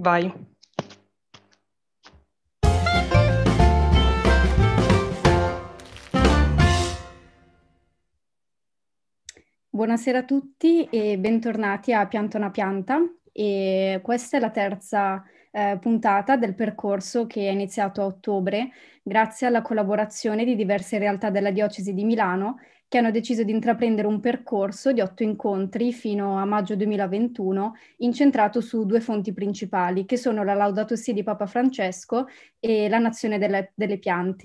Vai. Buonasera a tutti e bentornati a Pianta una pianta. E questa è la terza eh, puntata del percorso che è iniziato a ottobre grazie alla collaborazione di diverse realtà della Diocesi di Milano che hanno deciso di intraprendere un percorso di otto incontri fino a maggio 2021 incentrato su due fonti principali che sono la Laudato Si di Papa Francesco e la Nazione delle, delle, piante,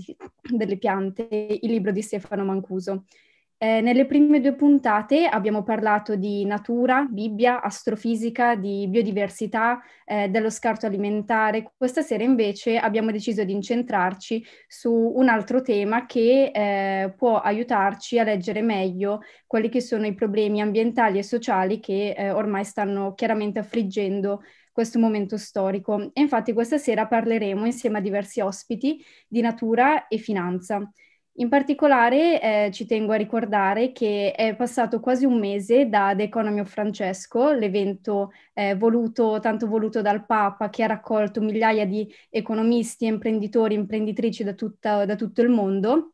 delle piante, il libro di Stefano Mancuso. Eh, nelle prime due puntate abbiamo parlato di natura, Bibbia, astrofisica, di biodiversità, eh, dello scarto alimentare. Questa sera invece abbiamo deciso di incentrarci su un altro tema che eh, può aiutarci a leggere meglio quelli che sono i problemi ambientali e sociali che eh, ormai stanno chiaramente affliggendo questo momento storico. E infatti questa sera parleremo insieme a diversi ospiti di natura e finanza. In particolare eh, ci tengo a ricordare che è passato quasi un mese da The Economy of Francesco, l'evento eh, voluto, tanto voluto dal Papa, che ha raccolto migliaia di economisti, imprenditori, imprenditrici da, tutta, da tutto il mondo.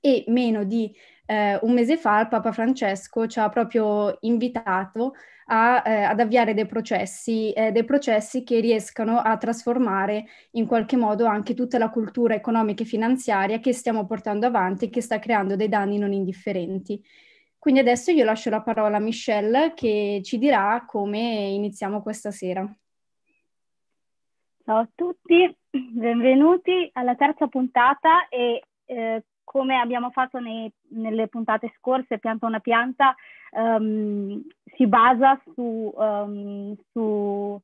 E meno di eh, un mese fa il Papa Francesco ci ha proprio invitato a, eh, ad avviare dei processi, eh, dei processi che riescano a trasformare in qualche modo anche tutta la cultura economica e finanziaria che stiamo portando avanti e che sta creando dei danni non indifferenti. Quindi adesso io lascio la parola a Michelle che ci dirà come iniziamo questa sera. Ciao a tutti, benvenuti alla terza puntata e eh, come abbiamo fatto nei, nelle puntate scorse, Pianta una pianta um, si basa sulla um, su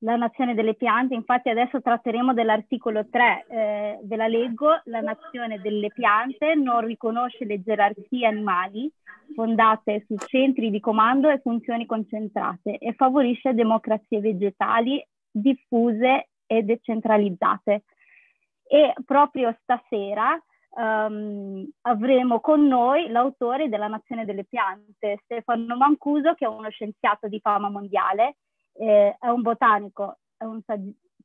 ehm, nazione delle piante, infatti adesso tratteremo dell'articolo 3, eh, ve la leggo, la nazione delle piante non riconosce le gerarchie animali fondate su centri di comando e funzioni concentrate e favorisce democrazie vegetali diffuse e decentralizzate. E proprio stasera um, avremo con noi l'autore della Nazione delle piante, Stefano Mancuso, che è uno scienziato di fama mondiale, eh, è un botanico, è un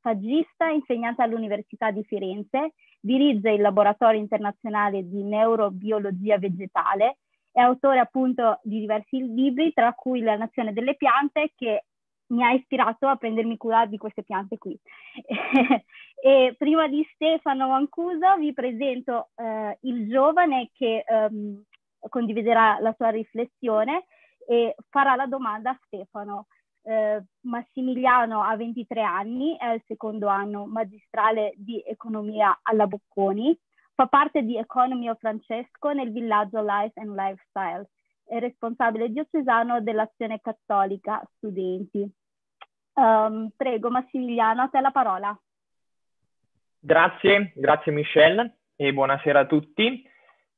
saggista, insegnante all'Università di Firenze, dirige il laboratorio internazionale di neurobiologia vegetale, è autore appunto di diversi libri, tra cui La Nazione delle piante, che mi ha ispirato a prendermi cura di queste piante qui. E prima di Stefano Mancuso vi presento eh, il giovane che ehm, condividerà la sua riflessione e farà la domanda a Stefano. Eh, Massimiliano ha 23 anni, è al secondo anno magistrale di economia alla Bocconi, fa parte di Economy of Francesco nel villaggio Life and Lifestyle, è responsabile diocesano dell'azione cattolica studenti. Um, prego Massimiliano, a te la parola. Grazie, grazie Michelle e buonasera a tutti.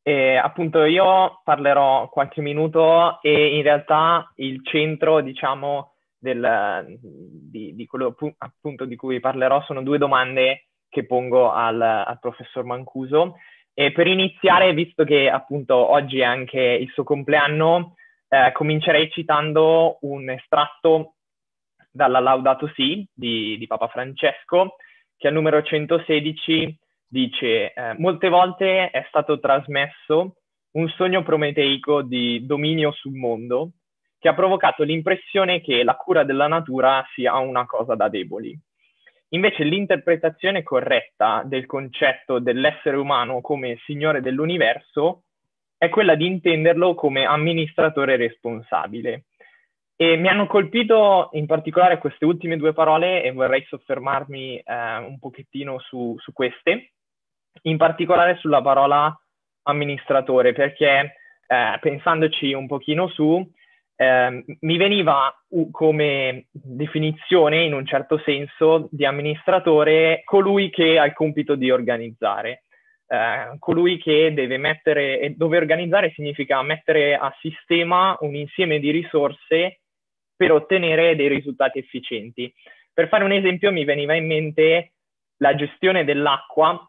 Eh, appunto io parlerò qualche minuto e in realtà il centro, diciamo, del, di, di, quello appunto di cui parlerò sono due domande che pongo al, al professor Mancuso. E per iniziare, visto che appunto oggi è anche il suo compleanno, eh, comincerei citando un estratto dalla Laudato Si di, di Papa Francesco, che al numero 116 dice eh, molte volte è stato trasmesso un sogno prometeico di dominio sul mondo che ha provocato l'impressione che la cura della natura sia una cosa da deboli. Invece l'interpretazione corretta del concetto dell'essere umano come signore dell'universo è quella di intenderlo come amministratore responsabile, e mi hanno colpito in particolare queste ultime due parole e vorrei soffermarmi eh, un pochettino su, su, queste, in particolare sulla parola amministratore, perché eh, pensandoci un pochino su, eh, mi veniva uh, come definizione, in un certo senso, di amministratore colui che ha il compito di organizzare. Uh, colui che deve mettere, dove organizzare significa mettere a sistema un insieme di risorse per ottenere dei risultati efficienti. Per fare un esempio mi veniva in mente la gestione dell'acqua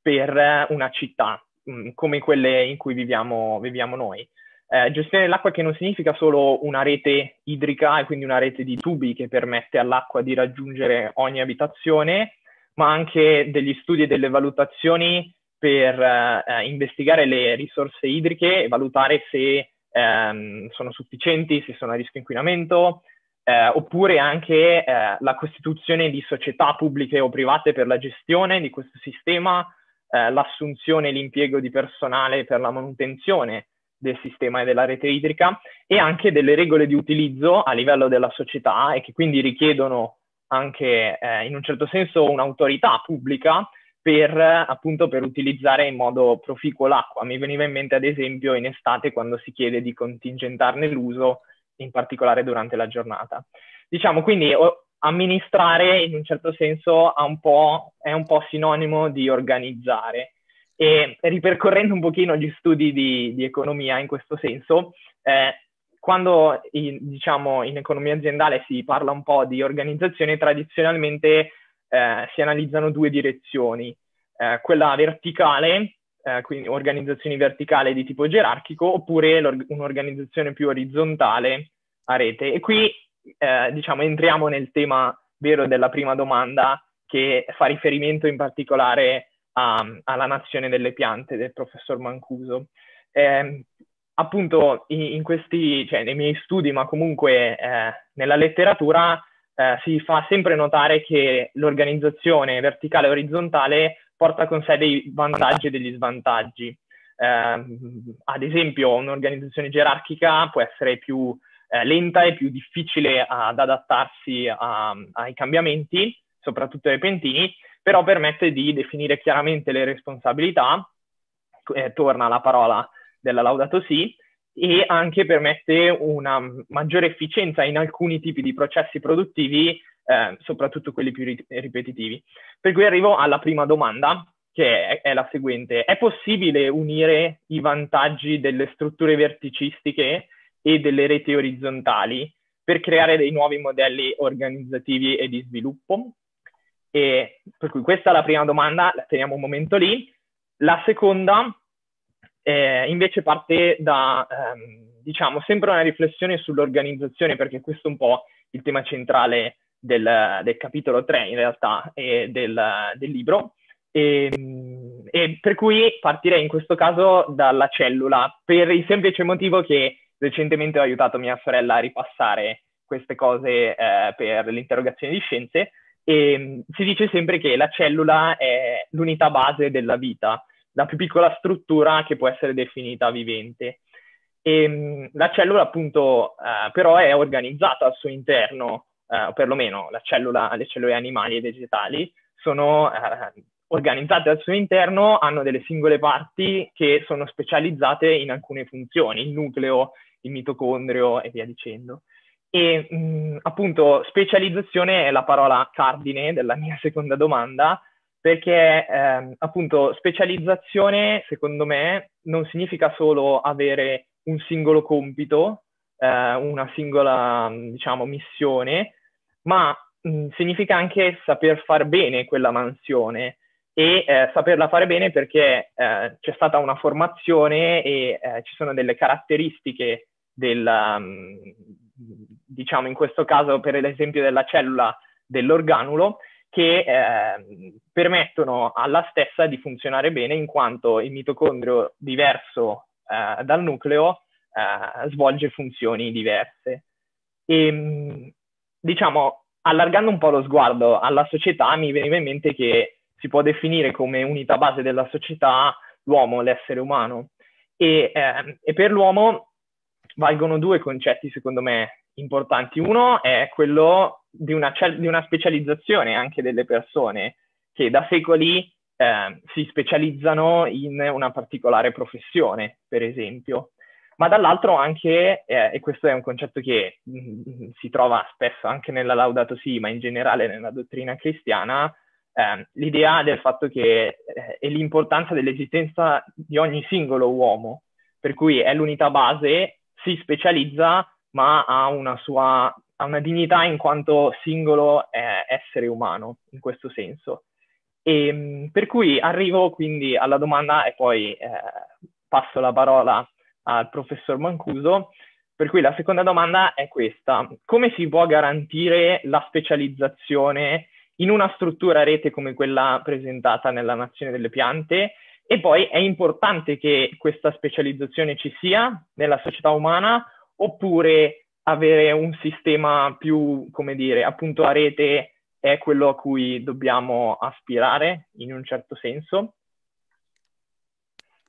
per eh, una città, mm, come quelle in cui viviamo, viviamo noi. Eh, gestione dell'acqua che non significa solo una rete idrica e quindi una rete di tubi che permette all'acqua di raggiungere ogni abitazione, ma anche degli studi e delle valutazioni per eh, eh investigare le risorse idriche e valutare se ehm, sono sufficienti, se sono a rischio inquinamento, eh, oppure anche eh, la costituzione di società pubbliche o private per la gestione di questo sistema, eh, l'assunzione e l'impiego di personale per la manutenzione del sistema e della rete idrica e anche delle regole di utilizzo a livello della società e che quindi richiedono anche eh, in un certo senso un'autorità pubblica per, appunto, per utilizzare in modo proficuo l'acqua. Mi veniva in mente ad esempio in estate quando si chiede di contingentarne l'uso, in particolare durante la giornata. Diciamo quindi o, amministrare in un certo senso un è un po' sinonimo di organizzare. E ripercorrendo un pochino gli studi di, di economia in questo senso, eh, quando in, diciamo, in economia aziendale si parla un po' di organizzazione, tradizionalmente eh, si analizzano due direzioni, eh, quella verticale, eh, quindi organizzazioni verticali di tipo gerarchico, oppure un'organizzazione più orizzontale a rete. E qui eh, diciamo entriamo nel tema vero della prima domanda che fa riferimento in particolare a, alla nazione delle piante del professor Mancuso. Ehm, appunto in, in questi, cioè nei miei studi, ma comunque eh, nella letteratura, eh, si fa sempre notare che l'organizzazione verticale e orizzontale porta con sé dei vantaggi e degli svantaggi. Eh, ad esempio, un'organizzazione gerarchica può essere più eh, lenta e più difficile ad adattarsi a, ai cambiamenti, soprattutto ai repentini, però permette di definire chiaramente le responsabilità, eh, torna la parola della Laudato Si, e anche permette una maggiore efficienza in alcuni tipi di processi produttivi, eh, soprattutto quelli più ripetitivi. Per cui arrivo alla prima domanda, che è, è la seguente. È possibile unire i vantaggi delle strutture verticistiche e delle reti orizzontali per creare dei nuovi modelli organizzativi e di sviluppo? E per cui questa è la prima domanda, la teniamo un momento lì. La seconda eh, invece parte da, ehm, diciamo, sempre una riflessione sull'organizzazione, perché questo è un po' il tema centrale del, del capitolo 3 in realtà e del, del libro. E, ehm, e per cui partirei in questo caso dalla cellula, per il semplice motivo che recentemente ho aiutato mia sorella a ripassare queste cose eh, per l'interrogazione di scienze e ehm, si dice sempre che la cellula è l'unità base della vita la più piccola struttura che può essere definita vivente. E, ehm, la cellula appunto eh, però è organizzata al suo interno, eh, perlomeno cellula, le cellule animali e vegetali sono eh, organizzate al suo interno, hanno delle singole parti che sono specializzate in alcune funzioni, il nucleo, il mitocondrio e via dicendo. E mh, mm, appunto specializzazione è la parola cardine della mia seconda domanda, perché ehm, appunto specializzazione, secondo me, non significa solo avere un singolo compito, eh, una singola, diciamo, missione, ma mh, significa anche saper far bene quella mansione e eh, saperla fare bene perché eh, c'è stata una formazione e eh, ci sono delle caratteristiche del, um, diciamo in questo caso per esempio della cellula dell'organulo che eh, permettono alla stessa di funzionare bene in quanto il mitocondrio diverso eh, dal nucleo eh, svolge funzioni diverse. E, ehm, diciamo, allargando un po' lo sguardo alla società, mi veniva in mente che si può definire come unità base della società l'uomo, l'essere umano. E, ehm, e per l'uomo valgono due concetti, secondo me, importanti. Uno è quello di una, di una specializzazione anche delle persone che da secoli eh, si specializzano in una particolare professione, per esempio. Ma dall'altro anche, eh, e questo è un concetto che mh, mm, si trova spesso anche nella Laudato Si, ma in generale nella dottrina cristiana, eh, l'idea del fatto che eh, è l'importanza dell'esistenza di ogni singolo uomo, per cui è l'unità base, si specializza ma ha una sua ha una dignità in quanto singolo eh, essere umano, in questo senso. E, ehm, per cui arrivo quindi alla domanda e poi eh, passo la parola al professor Mancuso. Per cui la seconda domanda è questa: come si può garantire la specializzazione in una struttura a rete come quella presentata nella Nazione delle Piante? E poi è importante che questa specializzazione ci sia nella società umana oppure avere un sistema più, come dire, appunto a rete è quello a cui dobbiamo aspirare in un certo senso?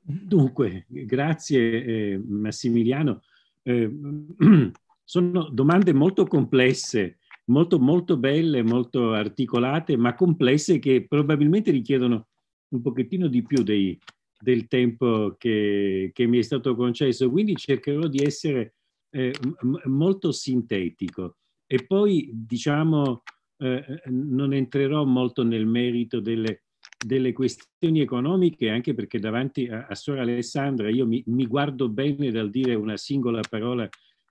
Dunque, grazie eh, Massimiliano. Eh, sono domande molto complesse, molto, molto belle, molto articolate, ma complesse che probabilmente richiedono un pochettino di più dei, del tempo che, che, mi è stato concesso. Quindi cercherò di essere eh, molto sintetico. E poi, diciamo, eh, eh, non entrerò molto nel merito delle, delle questioni economiche, anche perché davanti a, a Sora Alessandra io mi, mi, guardo bene dal dire una singola parola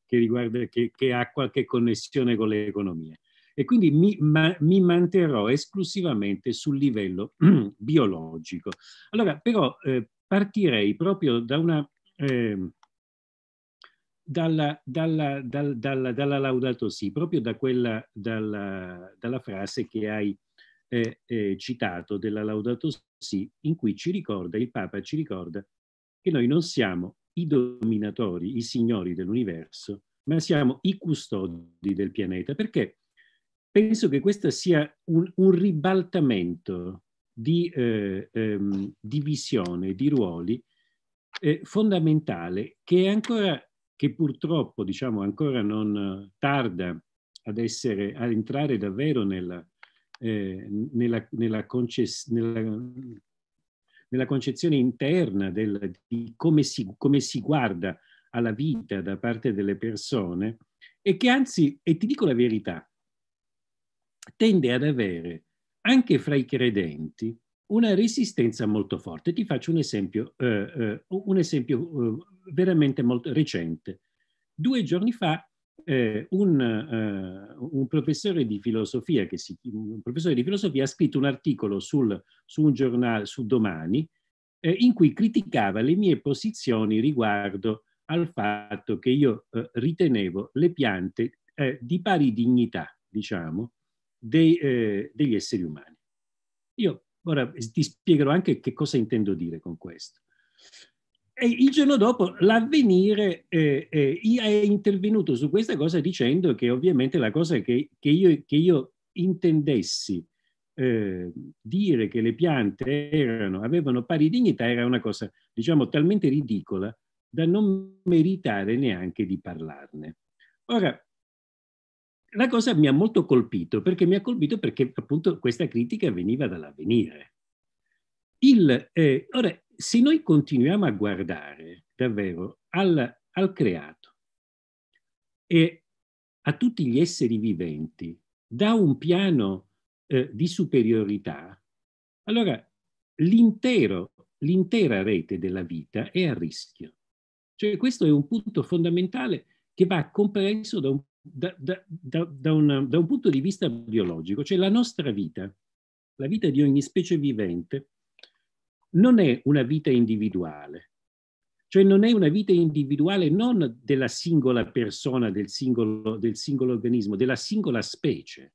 che, riguarda, che, che ha qualche connessione con l'economia. E quindi mi, ma, mi manterrò esclusivamente sul livello biologico. Allora, però, eh, partirei proprio da una, eh, dalla, dalla, dal, dalla, dalla Laudato Si, proprio da quella, dalla, dalla frase che hai eh, eh, citato della Laudato Si, in cui ci ricorda, il Papa ci ricorda che noi non siamo i dominatori, i signori dell'universo, ma siamo i custodi del pianeta, perché penso che questo sia un, un ribaltamento di, eh, ehm, di visione, di ruoli eh, fondamentale che è ancora che purtroppo diciamo, ancora non eh, tarda ad, essere, ad entrare davvero nella, eh, nella, nella, nella, nella, concezione interna del, di come si, come si guarda alla vita da parte delle persone e che anzi, e ti dico la verità, tende ad avere anche fra i credenti una resistenza molto forte. Ti faccio un esempio, eh, eh un esempio eh, veramente molto recente. Due giorni fa eh, un, eh, un, professore di filosofia che si, un professore di filosofia ha scritto un articolo sul, su un giornale, su Domani, eh, in cui criticava le mie posizioni riguardo al fatto che io eh, ritenevo le piante di pari dignità, diciamo, dei, degli esseri umani. Io Ora ti spiegherò anche che cosa intendo dire con questo. E il giorno dopo l'avvenire eh, eh, è intervenuto su questa cosa dicendo che ovviamente la cosa che, che, io, che io, intendessi eh, dire che le piante erano, avevano pari dignità era una cosa, diciamo, talmente ridicola da non meritare neanche di parlarne. Ora, la cosa mi ha molto colpito perché mi ha colpito perché appunto questa critica veniva dall'avvenire. Il, eh, ora, se noi continuiamo a guardare davvero al, al creato e a tutti gli esseri viventi da un piano eh, di superiorità, allora l'intero, l'intera rete della vita è a rischio. Cioè questo è un punto fondamentale che va compreso da un da, da, da, una, da un punto di vista biologico, cioè la nostra vita, la vita di ogni specie vivente, non è una vita individuale, cioè non è una vita individuale non della singola persona, del singolo, del singolo organismo, della singola specie.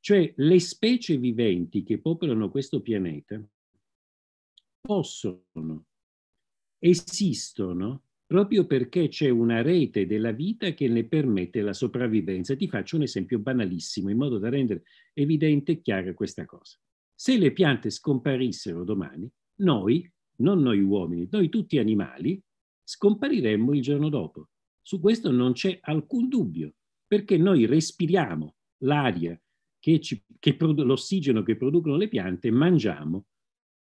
Cioè le specie viventi che popolano questo pianeta possono, esistono proprio perché c'è una rete della vita che ne permette la sopravvivenza. Ti faccio un esempio banalissimo in modo da rendere evidente e chiara questa cosa. Se le piante scomparissero domani, noi, non noi uomini, noi tutti animali, scompariremmo il giorno dopo. Su questo non c'è alcun dubbio, perché noi respiriamo l'aria, che ci, che produ- l'ossigeno che producono le piante, mangiamo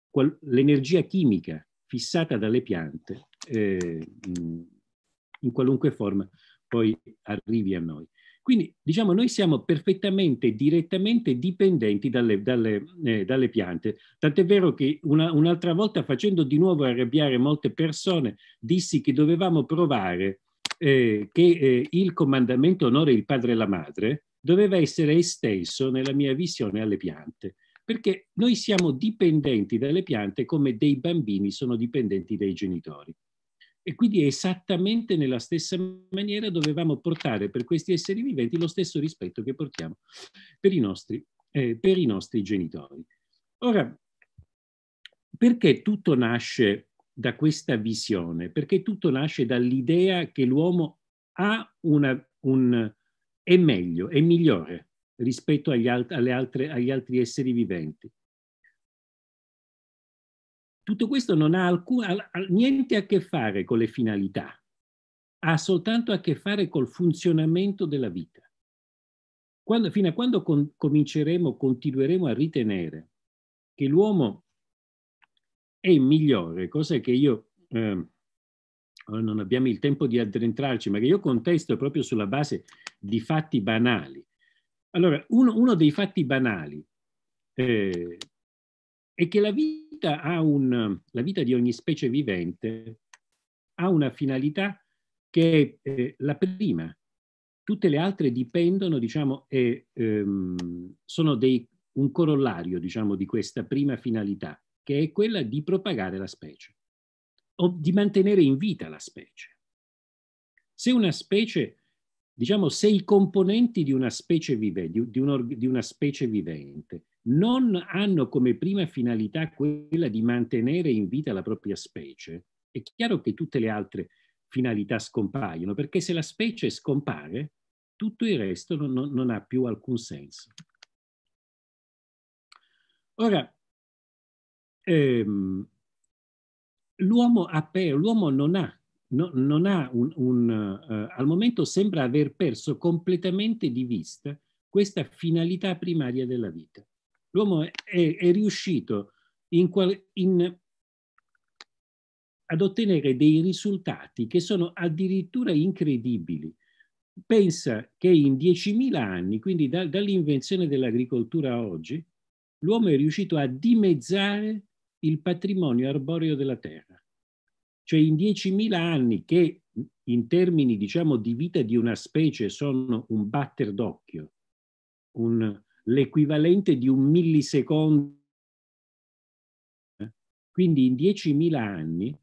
qual- l'energia chimica fissata dalle piante eh, in qualunque forma poi arrivi a noi. Quindi diciamo noi siamo perfettamente, direttamente dipendenti dalle, dalle, eh, dalle piante, tant'è vero che un'altra volta facendo di nuovo arrabbiare molte persone dissi che dovevamo provare eh, che eh, il comandamento onore il padre e la madre doveva essere esteso nella mia visione alle piante, perché noi siamo dipendenti dalle piante come dei bambini sono dipendenti dai genitori. E quindi esattamente nella stessa maniera dovevamo portare per questi esseri viventi lo stesso rispetto che portiamo per i nostri, eh, per i nostri genitori. Ora, perché tutto nasce da questa visione? Perché tutto nasce dall'idea che l'uomo ha una, un, è meglio, è migliore rispetto agli, alt- altre, agli altri esseri viventi. Tutto questo non ha alcun, niente a che fare con le finalità, ha soltanto a che fare col funzionamento della vita. Quando, fino a quando con, cominceremo, continueremo a ritenere che l'uomo è migliore, cosa che io eh, non abbiamo il tempo di addentrarci, ma che io contesto proprio sulla base di fatti banali. Allora, uno, uno dei fatti banali eh, è che la vita vita, un, la vita di ogni specie vivente ha una finalità che è eh, la prima. Tutte le altre dipendono, diciamo, e, ehm, sono dei, un corollario, diciamo, di questa prima finalità, che è quella di propagare la specie o di mantenere in vita la specie. Se una specie, diciamo, se i componenti di una specie, vivente, di, di, un, di una specie vivente non hanno come prima finalità quella di mantenere in vita la propria specie, è chiaro che tutte le altre finalità scompaiono, perché se la specie scompare, tutto il resto non, non, non ha più alcun senso. Ora, ehm, l'uomo, non ha, no, non ha un, un uh, al momento sembra aver perso completamente di vista questa finalità primaria della vita l'uomo è, è, riuscito in qual, in, ad ottenere dei risultati che sono addirittura incredibili. Pensa che in 10.000 anni, quindi da, dall'invenzione dell'agricoltura a oggi, l'uomo è riuscito a dimezzare il patrimonio arboreo della terra. Cioè in 10.000 anni che in termini diciamo di vita di una specie sono un batter d'occhio, un, l'equivalente di un millisecondo. Quindi in 10.000 anni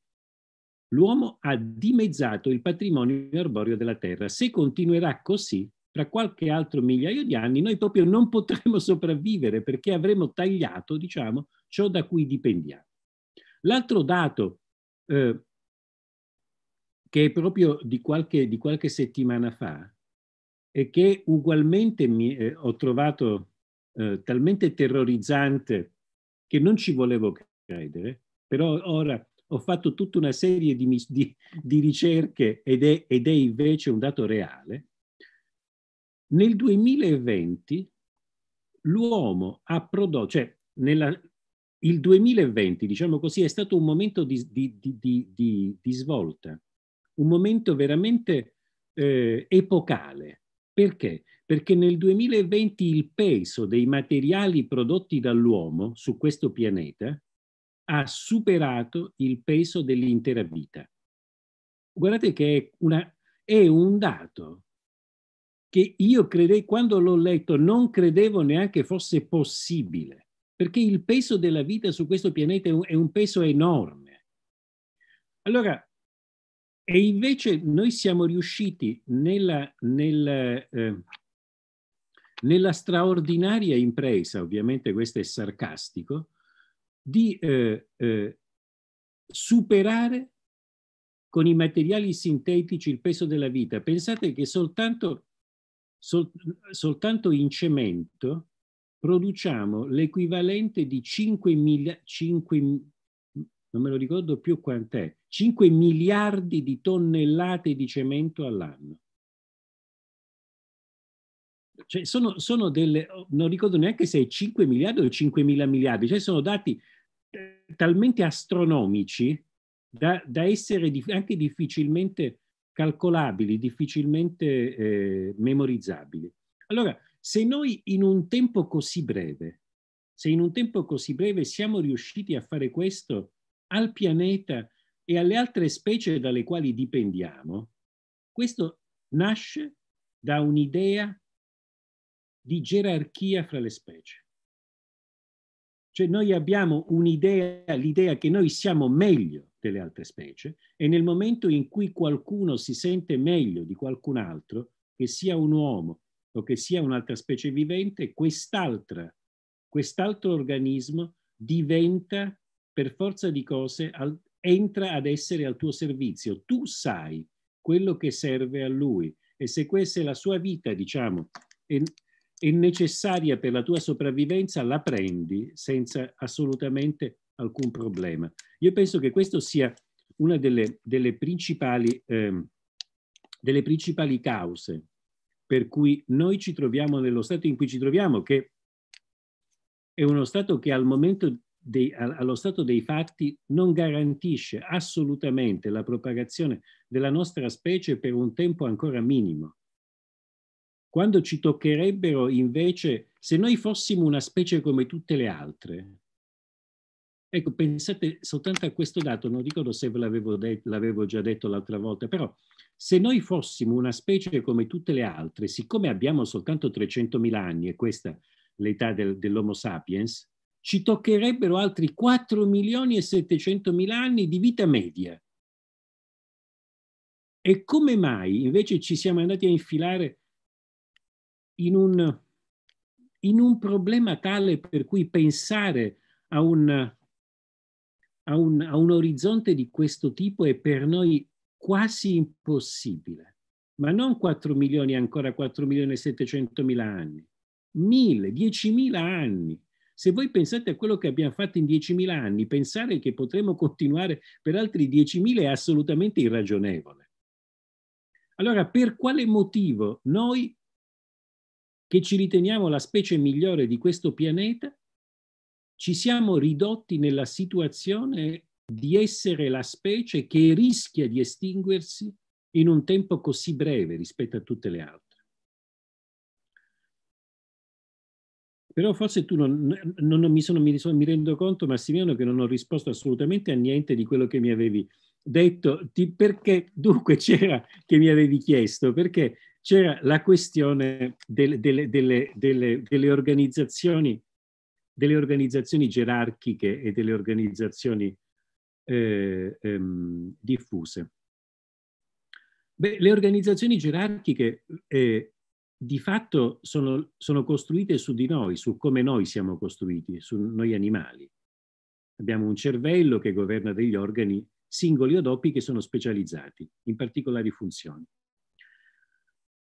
l'uomo ha dimezzato il patrimonio arboreo della Terra. Se continuerà così, tra qualche altro migliaio di anni noi proprio non potremo sopravvivere perché avremo tagliato, diciamo, ciò da cui dipendiamo. L'altro dato eh, che è proprio di qualche, di qualche settimana fa e che ugualmente mi, eh, ho trovato eh, talmente terrorizzante che non ci volevo credere, però ora ho fatto tutta una serie di, di, di ricerche ed è, ed è invece un dato reale. Nel 2020 l'uomo ha prodotto, cioè nella, il 2020, diciamo così, è stato un momento di, di, di, di svolta, un momento veramente eh, epocale, perché? Perché nel 2020 il peso dei materiali prodotti dall'uomo su questo pianeta ha superato il peso dell'intera vita. Guardate che è, una, è un dato che io credevo, quando l'ho letto, non credevo neanche fosse possibile, perché il peso della vita su questo pianeta è un, è un peso enorme. Allora, e invece noi siamo riusciti nella, nella, eh, nella straordinaria impresa, ovviamente questo è sarcastico, di eh, eh, superare con i materiali sintetici il peso della vita. Pensate che soltanto, sol, soltanto in cemento produciamo l'equivalente di 5, mila, 5 non me lo ricordo più quant'è, 5 miliardi di tonnellate di cemento all'anno. Cioè sono, sono, delle, non ricordo neanche se è 5 miliardi o 5 mila miliardi, cioè sono dati eh, talmente astronomici da, da essere anche difficilmente calcolabili, difficilmente eh, memorizzabili. Allora, se noi in un tempo così breve, se in un tempo così breve siamo riusciti a fare questo, al pianeta e alle altre specie dalle quali dipendiamo, questo nasce da un'idea di gerarchia fra le specie. Cioè noi abbiamo un'idea, l'idea che noi siamo meglio delle altre specie e nel momento in cui qualcuno si sente meglio di qualcun altro, che sia un uomo o che sia un'altra specie vivente, quest'altra, quest'altro organismo diventa per forza di cose al, entra ad essere al tuo servizio. Tu sai quello che serve a lui e se questa è la sua vita, diciamo, è, è necessaria per la tua sopravvivenza, la prendi senza assolutamente alcun problema. Io penso che questo sia una delle, delle, principali, eh, delle, principali, cause per cui noi ci troviamo nello stato in cui ci troviamo, che è uno stato che al momento dei, allo stato dei fatti non garantisce assolutamente la propagazione della nostra specie per un tempo ancora minimo. Quando ci toccherebbero invece, se noi fossimo una specie come tutte le altre, ecco, pensate soltanto a questo dato, non ricordo se ve l'avevo, de- l'avevo già detto l'altra volta, però se noi fossimo una specie come tutte le altre, siccome abbiamo soltanto 300.000 anni e questa è l'età del, dell'Homo sapiens, ci toccherebbero altri 4 milioni e 700 mila anni di vita media. E come mai invece ci siamo andati a infilare in un, in un problema tale per cui pensare a un, a, un, a un orizzonte di questo tipo è per noi quasi impossibile? Ma non 4 milioni, ancora 4 milioni e 700 mila anni, 1000, 10 mila anni se voi pensate a quello che abbiamo fatto in 10.000 anni, pensare che potremmo continuare per altri 10.000 è assolutamente irragionevole. Allora, per quale motivo noi, che ci riteniamo la specie migliore di questo pianeta, ci siamo ridotti nella situazione di essere la specie che rischia di estinguersi in un tempo così breve rispetto a tutte le altre? Però forse tu non, non, non mi, sono, mi, sono, mi rendo conto, Massimiliano, che non ho risposto assolutamente a niente di quello che mi avevi detto. Ti, perché dunque c'era che mi avevi chiesto? Perché c'era la questione del, delle, delle, delle, delle, organizzazioni, delle organizzazioni gerarchiche e delle organizzazioni eh, ehm, diffuse. Beh, le organizzazioni gerarchiche eh, di fatto sono, sono, costruite su di noi, su come noi siamo costruiti, su noi animali. Abbiamo un cervello che governa degli organi singoli o doppi che sono specializzati in particolari funzioni.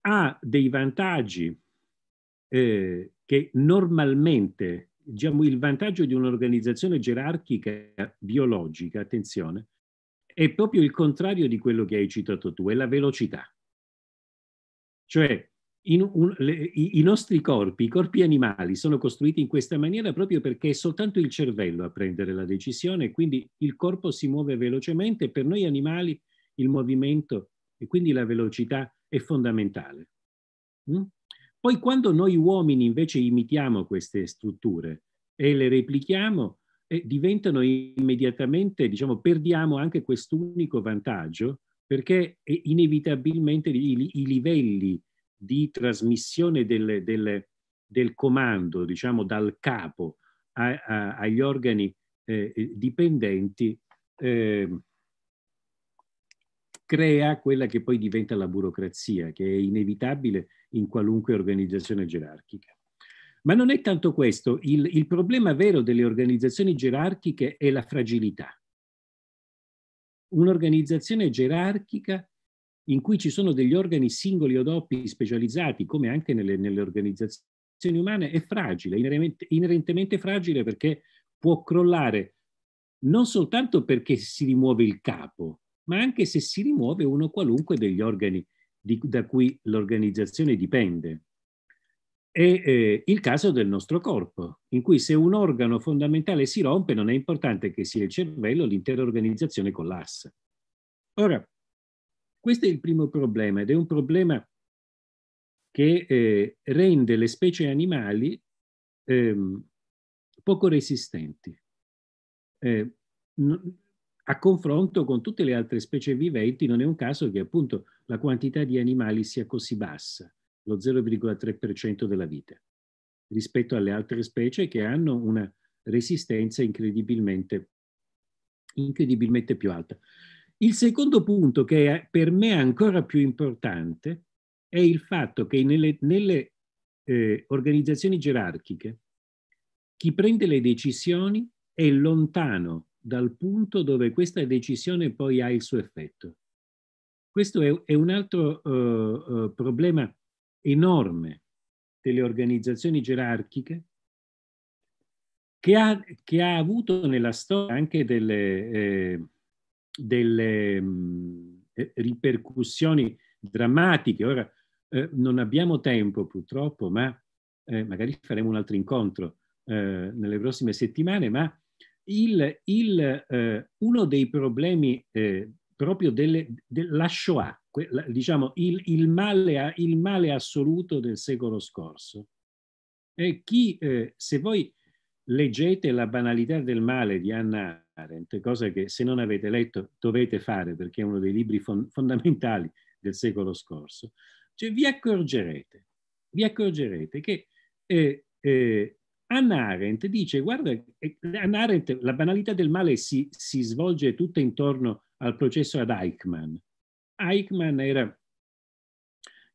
Ha dei vantaggi eh, che normalmente, diciamo il vantaggio di un'organizzazione gerarchica biologica, attenzione, è proprio il contrario di quello che hai citato tu, è la velocità. Cioè un, le, i, i, nostri corpi, i corpi animali, sono costruiti in questa maniera proprio perché è soltanto il cervello a prendere la decisione, quindi il corpo si muove velocemente. Per noi animali il movimento e quindi la velocità è fondamentale. Mm? Poi quando noi uomini invece imitiamo queste strutture e le replichiamo, eh, diventano immediatamente, diciamo, perdiamo anche quest'unico vantaggio perché inevitabilmente i, i livelli di trasmissione delle, delle, del comando, diciamo dal capo a, a, agli organi eh, eh dipendenti, eh, crea quella che poi diventa la burocrazia, che è inevitabile in qualunque organizzazione gerarchica. Ma non è tanto questo, il, il problema vero delle organizzazioni gerarchiche è la fragilità. Un'organizzazione gerarchica in cui ci sono degli organi singoli o doppi specializzati, come anche nelle, nelle organizzazioni umane, è fragile, inerentemente, inerentemente fragile perché può crollare non soltanto perché si rimuove il capo, ma anche se si rimuove uno qualunque degli organi di, da cui l'organizzazione dipende. È eh, il caso del nostro corpo, in cui se un organo fondamentale si rompe non è importante che sia il cervello, l'intera organizzazione collassa. Ora, questo è il primo problema ed è un problema che eh, rende le specie animali ehm, poco resistenti eh, a confronto con tutte le altre specie viventi. Non è un caso che appunto la quantità di animali sia così bassa, lo 0,3% della vita, rispetto alle altre specie che hanno una resistenza incredibilmente, incredibilmente più alta. Il secondo punto, che è per me ancora più importante, è il fatto che nelle, nelle eh, organizzazioni gerarchiche chi prende le decisioni è lontano dal punto dove questa decisione poi ha il suo effetto. Questo è, è un altro uh, uh, problema enorme delle organizzazioni gerarchiche che ha, che ha avuto nella storia anche delle, eh, delle mm, eh, ripercussioni drammatiche. Ora eh, non abbiamo tempo purtroppo, ma eh, magari faremo un altro incontro eh, nelle prossime settimane, ma il, il, eh, uno dei problemi eh, proprio delle, della Shoah, quella, diciamo il, il, male, il male assoluto del secolo scorso, è chi, se voi leggete La banalità del male di Anna Arendt, cosa che se non avete letto dovete fare perché è uno dei libri fondamentali del secolo scorso, cioè vi accorgerete, vi accorgerete che eh, eh, Anna Arendt dice, guarda, eh, Anna Arendt, la banalità del male si, si svolge tutta intorno al processo ad Eichmann. Eichmann era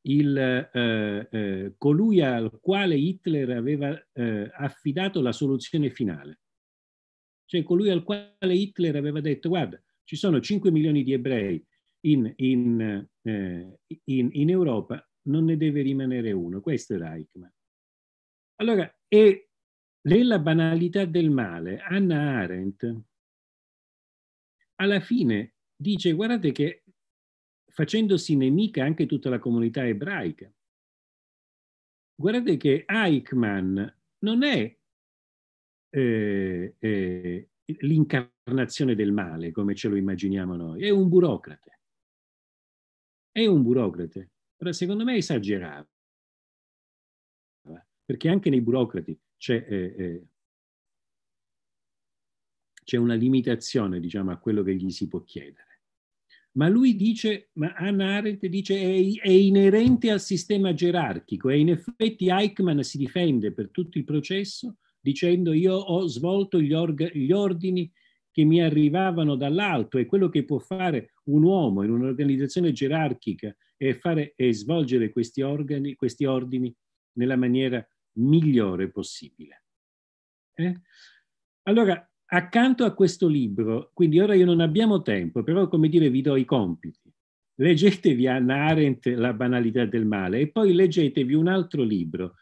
il, eh, eh, colui al quale Hitler aveva eh, affidato la soluzione finale. Cioè colui al quale Hitler aveva detto guarda, ci sono 5 milioni di ebrei in, in, eh, in, in Europa, non ne deve rimanere uno. Questo era Eichmann. Allora, e nella banalità del male, Anna Arendt alla fine dice guardate che facendosi nemica anche tutta la comunità ebraica. Guardate che Eichmann non è eh, eh, l'incarnazione del male come ce lo immaginiamo noi, è un burocrate. È un burocrate. Però secondo me esagerava, perché anche nei burocrati c'è, eh, eh c'è una limitazione diciamo, a quello che gli si può chiedere ma lui dice, ma Anna Arendt dice, è, è inerente al sistema gerarchico e in effetti Eichmann si difende per tutto il processo dicendo io ho svolto gli, orga, gli ordini che mi arrivavano dall'alto e quello che può fare un uomo in un'organizzazione gerarchica è, fare, è svolgere questi, organi, questi ordini nella maniera migliore possibile. Eh? Allora, accanto a questo libro, quindi ora io non abbiamo tempo, però come dire vi do i compiti. Leggetevi Anna Arendt La banalità del male e poi leggetevi un altro libro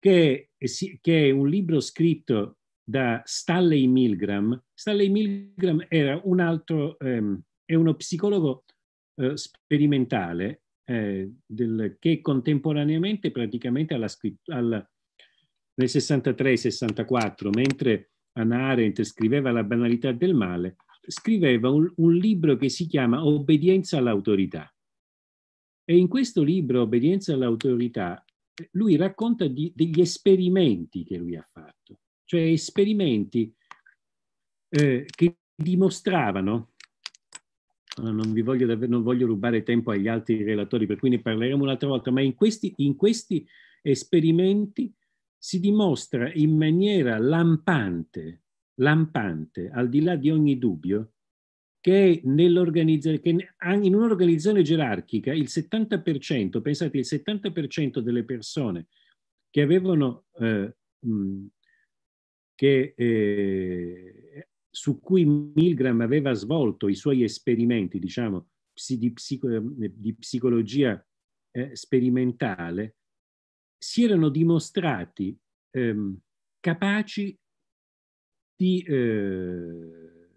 che è, eh, che è un libro scritto da Stanley Milgram. Stanley Milgram era un altro, ehm, è uno psicologo eh, sperimentale eh, del, che contemporaneamente praticamente alla, alla, nel 63-64, mentre Anna Arendt scriveva La banalità del male, scriveva un, un libro che si chiama Obbedienza all'autorità. E in questo libro, Obbedienza all'autorità, lui racconta di, degli esperimenti che lui ha fatto, cioè esperimenti eh, che dimostravano, non, vi voglio, non voglio rubare tempo agli altri relatori, per cui ne parleremo un'altra volta, ma in questi, in questi esperimenti si dimostra in maniera lampante, lampante, al di là di ogni dubbio, che, che in un'organizzazione gerarchica il 70%, pensate, il 70% delle persone che avevano, eh, che, eh, su cui Milgram aveva svolto i suoi esperimenti, diciamo, di, psico, eh, di psicologia eh, sperimentale, si erano dimostrati ehm, capaci di eh,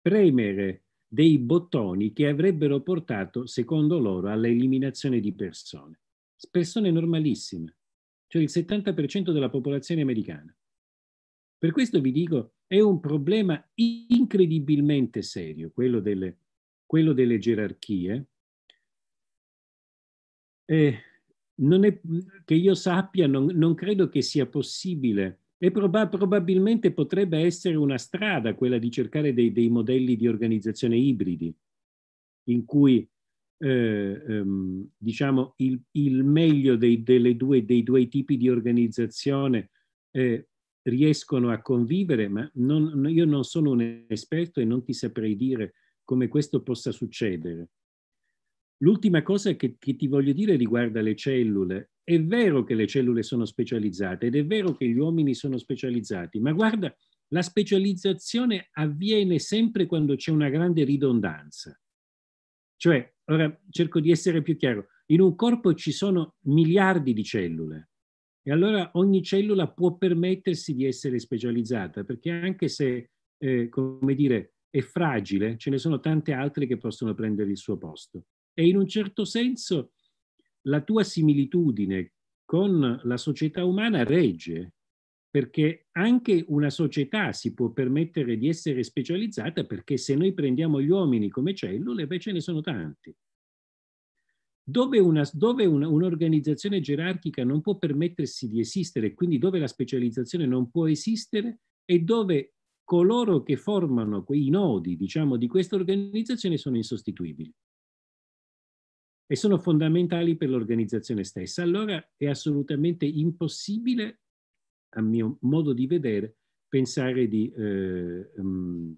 premere dei bottoni che avrebbero portato, secondo loro, all'eliminazione di persone. Persone normalissime, cioè il 70% della popolazione americana. Per questo vi dico, è un problema incredibilmente serio, quello delle, quello delle gerarchie. Eh, non è, che io sappia, non, non credo che sia possibile. E proba- probabilmente potrebbe essere una strada quella di cercare dei, dei modelli di organizzazione ibridi, in cui eh, ehm, diciamo il, il meglio dei, due, dei due tipi di organizzazione eh, riescono a convivere, ma non, io non sono un esperto e non ti saprei dire come questo possa succedere. L'ultima cosa che, che, ti voglio dire riguarda le cellule. È vero che le cellule sono specializzate ed è vero che gli uomini sono specializzati, ma guarda, la specializzazione avviene sempre quando c'è una grande ridondanza. Cioè, ora cerco di essere più chiaro, in un corpo ci sono miliardi di cellule e allora ogni cellula può permettersi di essere specializzata perché anche se, eh, come dire, è fragile, ce ne sono tante altre che possono prendere il suo posto e in un certo senso la tua similitudine con la società umana regge, perché anche una società si può permettere di essere specializzata perché se noi prendiamo gli uomini come cellule, beh, ce ne sono tanti. Dove, una, dove una, un'organizzazione gerarchica non può permettersi di esistere, quindi dove la specializzazione non può esistere e dove coloro che formano quei nodi, diciamo, di questa organizzazione sono insostituibili e sono fondamentali per l'organizzazione stessa. Allora è assolutamente impossibile, a mio modo di vedere, pensare di, eh, um,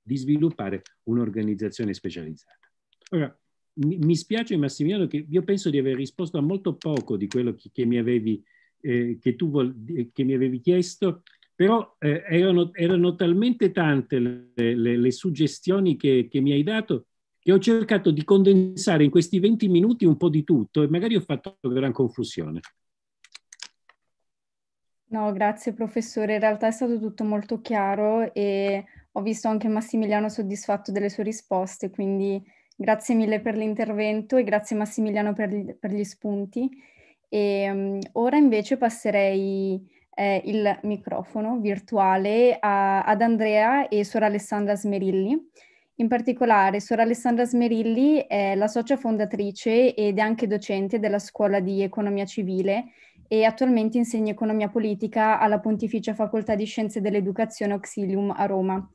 di sviluppare un'organizzazione specializzata. Ora, mi, mi, spiace Massimiliano che io penso di aver risposto a molto poco di quello che, che mi avevi eh, che tu vol- eh, che mi avevi chiesto, però eh, erano, erano, talmente tante le, le, le suggestioni che, che, mi hai dato che ho cercato di condensare in questi 20 minuti un po' di tutto e magari ho fatto gran confusione. No, grazie professore, in realtà è stato tutto molto chiaro e ho visto anche Massimiliano soddisfatto delle sue risposte, quindi grazie mille per l'intervento e grazie Massimiliano per gli, per gli spunti. E, um, ora invece passerei eh, il microfono virtuale a, ad Andrea e suor Alessandra Smerilli in particolare, Sor Alessandra Smerilli è la socia fondatrice ed è anche docente della Scuola di Economia Civile e attualmente insegna economia politica alla Pontificia Facoltà di Scienze dell'Educazione Auxilium a Roma.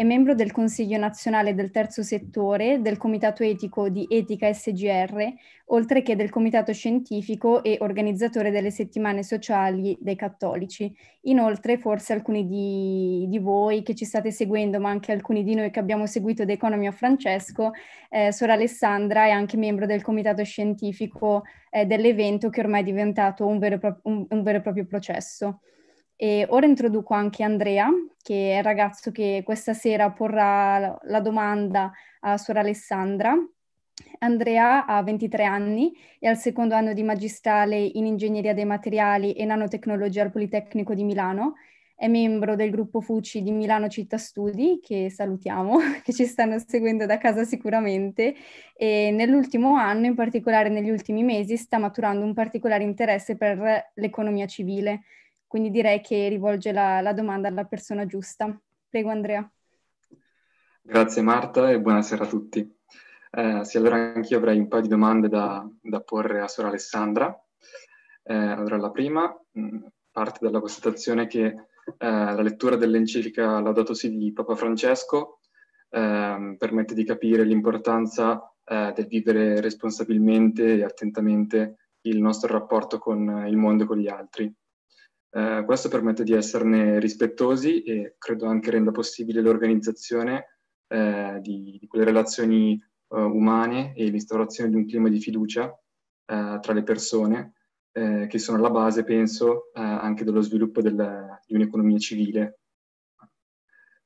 È membro del Consiglio nazionale del terzo settore, del Comitato etico di Etica SGR, oltre che del Comitato scientifico e organizzatore delle settimane sociali dei cattolici. Inoltre, forse alcuni di, di voi che ci state seguendo, ma anche alcuni di noi che abbiamo seguito The Economy of Francesco, eh, Sora Alessandra è anche membro del Comitato scientifico eh, dell'evento che ormai è diventato un vero, pro- un, un vero e proprio processo. E ora introduco anche Andrea, che è il ragazzo che questa sera porrà la domanda a suora Alessandra. Andrea ha 23 anni, è al secondo anno di magistrale in Ingegneria dei Materiali e Nanotecnologia al Politecnico di Milano. È membro del gruppo FUCI di Milano Città Studi, che salutiamo, che ci stanno seguendo da casa sicuramente. E nell'ultimo anno, in particolare negli ultimi mesi, sta maturando un particolare interesse per l'economia civile quindi direi che rivolge la, la domanda alla persona giusta. Prego Andrea. Grazie Marta e buonasera a tutti. Eh, sì, allora anch'io avrei un paio di domande da, da porre a Sora Alessandra. Eh, allora la prima mm, parte dalla constatazione che eh, la lettura dell'enciclica Laudato Si di Papa Francesco ehm, permette di capire l'importanza eh, del vivere responsabilmente e attentamente il nostro rapporto con il mondo e con gli altri. Eh, questo permette di esserne rispettosi e credo anche renda possibile l'organizzazione eh, di, di, quelle relazioni eh, umane e l'instaurazione di un clima di fiducia eh, tra le persone eh, che sono la base, penso, eh, anche dello sviluppo del, di un'economia civile.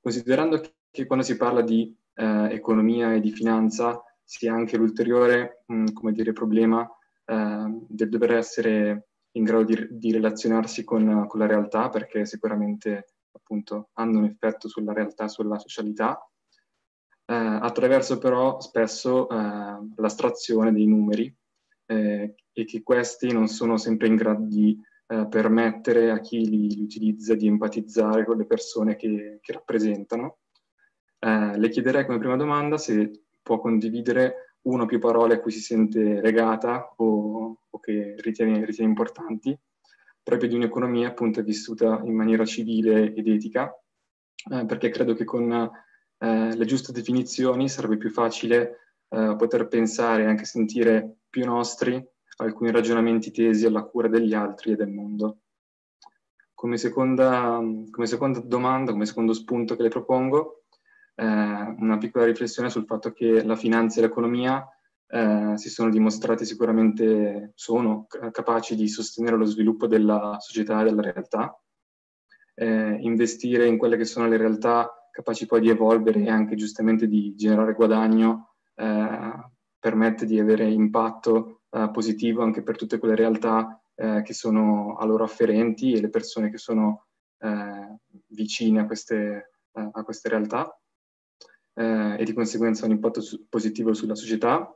Considerando che quando si parla di economia e di finanza si ha anche l'ulteriore mh, dire, problema del dover essere in grado di, di relazionarsi con, con, la realtà perché sicuramente appunto hanno un effetto sulla realtà, sulla socialità, eh, attraverso però spesso eh, l'astrazione dei numeri eh, e che questi non sono sempre in grado di eh, permettere a chi li, li, utilizza di empatizzare con le persone che, che rappresentano. Eh, le chiederei come prima domanda se può condividere una o più parole a cui si sente legata o, o che ritiene, ritiene, importanti, proprio di un'economia appunto vissuta in maniera civile ed etica, eh, perché credo che con eh, le giuste definizioni sarebbe più facile eh, poter pensare e anche sentire più nostri alcuni ragionamenti tesi alla cura degli altri e del mondo. Come seconda, come seconda domanda, come secondo spunto che le propongo, eh, una piccola riflessione sul fatto che la finanza e l'economia eh, si sono dimostrate sicuramente, sono capaci di sostenere lo sviluppo della società e della realtà, eh, investire in quelle che sono le realtà capaci poi di evolvere e anche giustamente di generare guadagno eh, permette di avere impatto eh, positivo anche per tutte quelle realtà eh, che sono a loro afferenti e le persone che sono vicine a queste, a queste realtà eh, e di conseguenza un impatto su- positivo sulla società.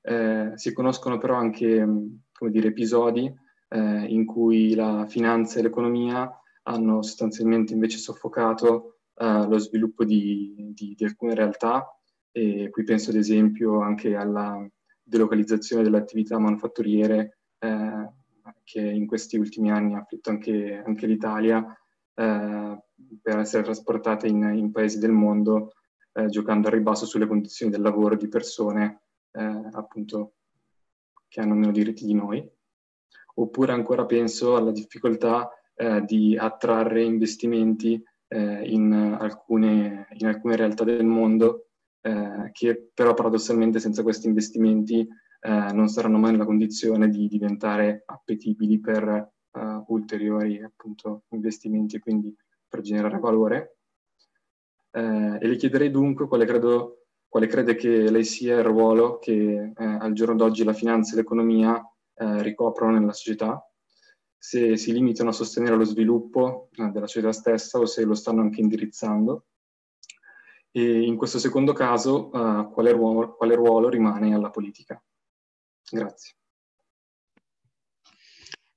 Eh, si conoscono però anche mm, dire, episodi eh, in cui la finanza e l'economia hanno sostanzialmente invece soffocato eh, lo sviluppo di, di, di, alcune realtà e qui penso ad esempio anche alla delocalizzazione delle attività manufatturiere eh, che in questi ultimi anni ha afflitto anche, anche l'Italia eh, per essere trasportate in, in paesi del mondo eh, giocando al ribasso sulle condizioni del lavoro di persone eh, appunto che hanno meno diritti di noi. Oppure ancora penso alla difficoltà eh, di attrarre investimenti eh, in alcune, in, alcune, realtà del mondo eh, che però paradossalmente senza questi investimenti eh, non saranno mai nella condizione di diventare appetibili per ulteriori appunto investimenti e quindi per generare valore eh, e le chiederei dunque quale, credo, quale, crede che lei sia il ruolo che eh, al giorno d'oggi la finanza e l'economia eh, ricoprono nella società, se si limitano a sostenere lo sviluppo eh, della società stessa o se lo stanno anche indirizzando. E in questo secondo caso, eh, quale ruolo, quale ruolo rimane alla politica? Grazie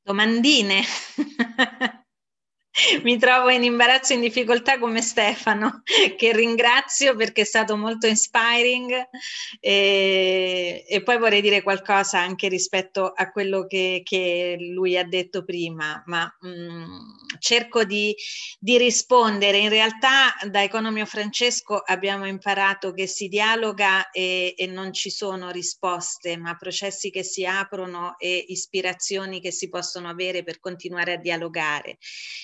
domandine. mi trovo in imbarazzo e in difficoltà come Stefano, che ringrazio perché è stato molto inspiring e, e poi vorrei dire qualcosa anche rispetto a quello che, che lui ha detto prima, ma mh, mm, cerco di, di, rispondere. In realtà da Economio Francesco abbiamo imparato che si dialoga e, e non ci sono risposte, ma processi che si aprono e ispirazioni che si possono avere per continuare a dialogare.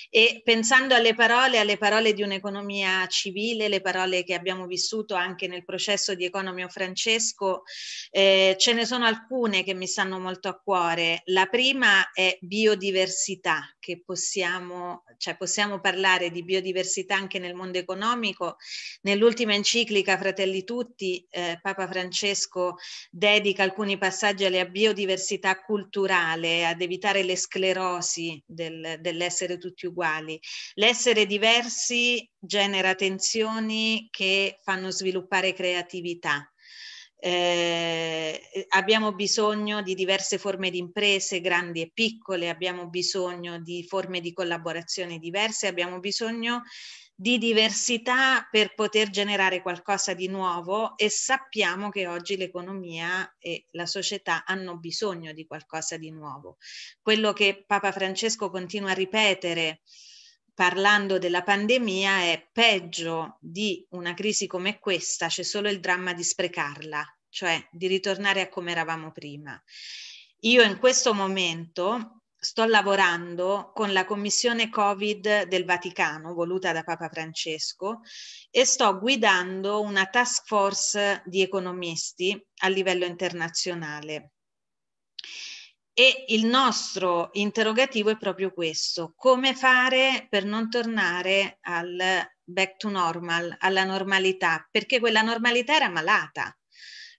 E e pensando alle parole, alle parole di un'economia civile, le parole che abbiamo vissuto anche nel processo di Economio Francesco, eh, ce ne sono alcune che mi stanno molto a cuore. La prima è biodiversità, che possiamo, cioè possiamo parlare di biodiversità anche nel mondo economico. Nell'ultima enciclica Fratelli Tutti, eh, Papa Francesco dedica alcuni passaggi alla biodiversità culturale, ad evitare le sclerosi del, dell'essere tutti uguali culturali. L'essere diversi genera tensioni che fanno sviluppare creatività. Eh, abbiamo bisogno di diverse forme di imprese, grandi e piccole, abbiamo bisogno di forme di collaborazione diverse, abbiamo bisogno di diversità per poter generare qualcosa di nuovo e sappiamo che oggi l'economia e la società hanno bisogno di qualcosa di nuovo. Quello che Papa Francesco continua a ripetere parlando della pandemia è peggio di una crisi come questa, c'è solo il dramma di sprecarla, cioè di ritornare a come eravamo prima. Io in questo momento sto lavorando con la Commissione Covid del Vaticano, voluta da Papa Francesco, e sto guidando una task force di economisti a livello internazionale. E il nostro interrogativo è proprio questo, come fare per non tornare al back to normal, alla normalità, perché quella normalità era malata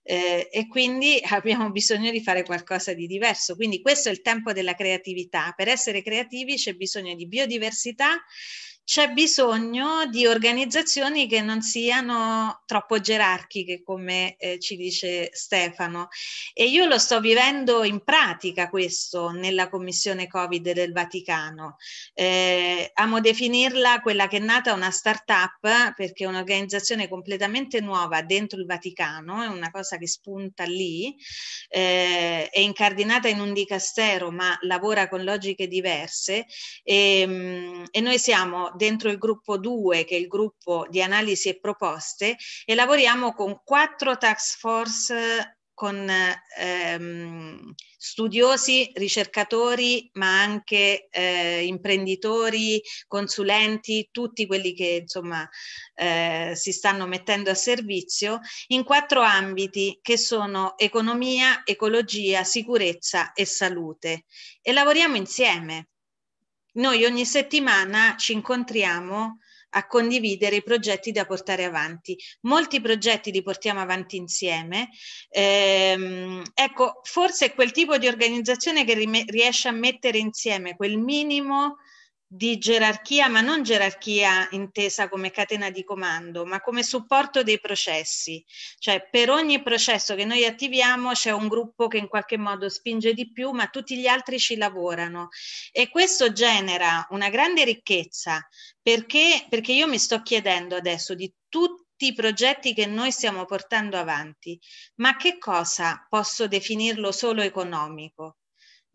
eh, e quindi abbiamo bisogno di fare qualcosa di diverso. Quindi questo è il tempo della creatività. Per essere creativi c'è bisogno di biodiversità, c'è bisogno di organizzazioni che non siano troppo gerarchiche, come eh, ci dice Stefano. E io lo sto vivendo in pratica questo nella Commissione Covid del Vaticano. Eh, amo definirla quella che è nata una start-up perché è un'organizzazione completamente nuova dentro il Vaticano, è una cosa che spunta lì, eh, è incardinata in un dicastero ma lavora con logiche diverse e, ehm, e noi siamo dentro il gruppo 2, che è il gruppo di analisi e proposte, e lavoriamo con quattro task force con ehm, studiosi, ricercatori, ma anche eh, imprenditori, consulenti, tutti quelli che insomma eh, si stanno mettendo a servizio in quattro ambiti che sono economia, ecologia, sicurezza e salute. E lavoriamo insieme noi ogni settimana ci incontriamo a condividere i progetti da portare avanti. Molti progetti li portiamo avanti insieme. Ehm, ecco, forse è quel tipo di organizzazione che riesce a mettere insieme quel minimo di gerarchia, ma non gerarchia intesa come catena di comando, ma come supporto dei processi. Cioè per ogni processo che noi attiviamo c'è un gruppo che in qualche modo spinge di più, ma tutti gli altri ci lavorano. E questo genera una grande ricchezza, perché, perché io mi sto chiedendo adesso di tutti i progetti che noi stiamo portando avanti, ma che cosa posso definirlo solo economico?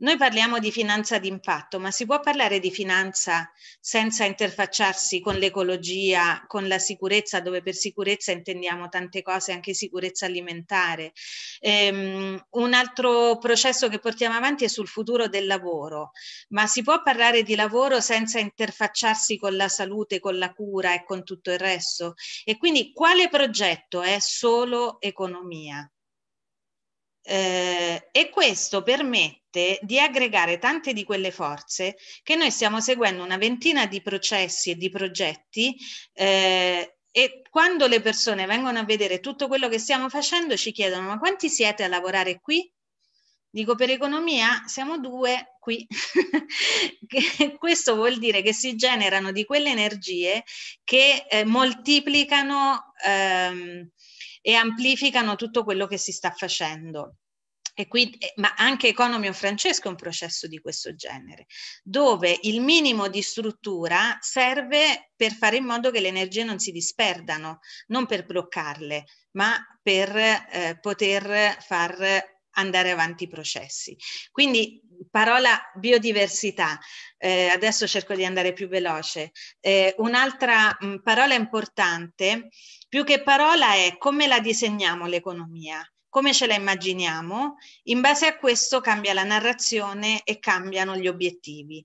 Noi parliamo di finanza d'impatto, ma si può parlare di finanza senza interfacciarsi con l'ecologia, con la sicurezza, dove per sicurezza intendiamo tante cose, anche sicurezza alimentare. Ehm, un altro processo che portiamo avanti è sul futuro del lavoro, ma si può parlare di lavoro senza interfacciarsi con la salute, con la cura e con tutto il resto? E quindi quale progetto è solo economia? Eh, e questo per me permette di aggregare tante di quelle forze che noi stiamo seguendo una ventina di processi e di progetti eh, e quando le persone vengono a vedere tutto quello che stiamo facendo ci chiedono ma quanti siete a lavorare qui? Dico per economia siamo due qui. Questo vuol dire che si generano di quelle energie che eh, moltiplicano ehm, e amplificano tutto quello che si sta facendo. Quindi, eh, ma anche Economy of Francesco è un processo di questo genere, dove il minimo di struttura serve per fare in modo che le energie non si disperdano, non per bloccarle, ma per eh, poter far andare avanti i processi. Quindi parola biodiversità, eh, adesso cerco di andare più veloce. Eh, un'altra mh, parola importante, più che parola, è come la disegniamo l'economia come ce la immaginiamo, in base a questo cambia la narrazione e cambiano gli obiettivi.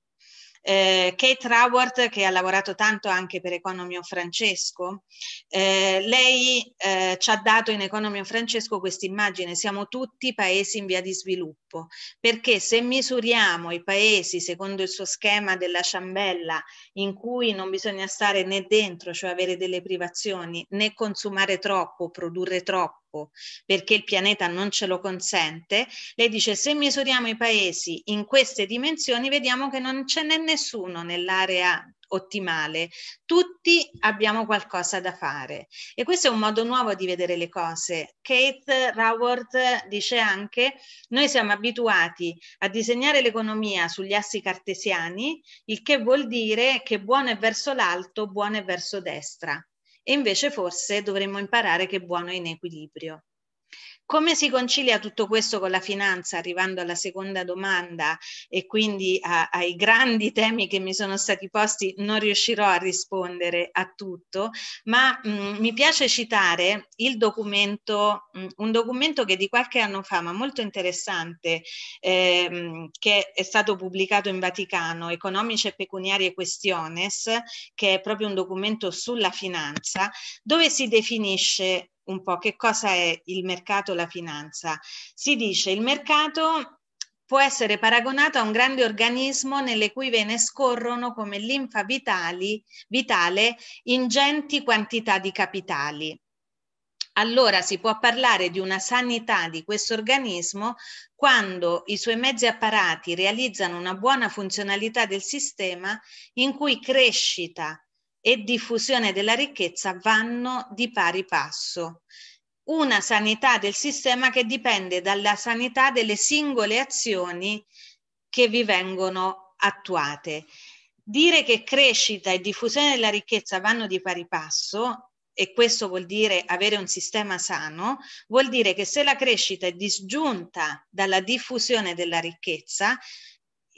Eh, Kate Raworth, che ha lavorato tanto anche per Economio Francesco, eh, lei eh, ci ha dato in Economio Francesco questa immagine, siamo tutti paesi in via di sviluppo, perché se misuriamo i paesi secondo il suo schema della ciambella, in cui non bisogna stare né dentro, cioè avere delle privazioni, né consumare troppo, produrre troppo, troppo perché il pianeta non ce lo consente, lei dice se misuriamo i paesi in queste dimensioni vediamo che non ce n'è nessuno nell'area ottimale. Tutti abbiamo qualcosa da fare e questo è un modo nuovo di vedere le cose. Kate Raworth dice anche noi siamo abituati a disegnare l'economia sugli assi cartesiani, il che vuol dire che buono è verso l'alto, buono è verso destra e invece forse dovremmo imparare che è buono in equilibrio. Come si concilia tutto questo con la finanza, arrivando alla seconda domanda e quindi a, ai grandi temi che mi sono stati posti, non riuscirò a rispondere a tutto, ma mh, mm, mi piace citare il documento, mh, mm, un documento che di qualche anno fa, ma molto interessante, ehm, che è stato pubblicato in Vaticano, Economici e pecuniarie questiones, che è proprio un documento sulla finanza, dove si definisce un po' che cosa è il mercato, la finanza. Si dice il mercato può essere paragonato a un grande organismo nelle cui vene scorrono come linfa vitali, vitale ingenti quantità di capitali. Allora si può parlare di una sanità di questo organismo quando i suoi mezzi apparati realizzano una buona funzionalità del sistema in cui crescita e diffusione della ricchezza vanno di pari passo. Una sanità del sistema che dipende dalla sanità delle singole azioni che vi vengono attuate. Dire che crescita e diffusione della ricchezza vanno di pari passo e questo vuol dire avere un sistema sano, vuol dire che se la crescita è disgiunta dalla diffusione della ricchezza,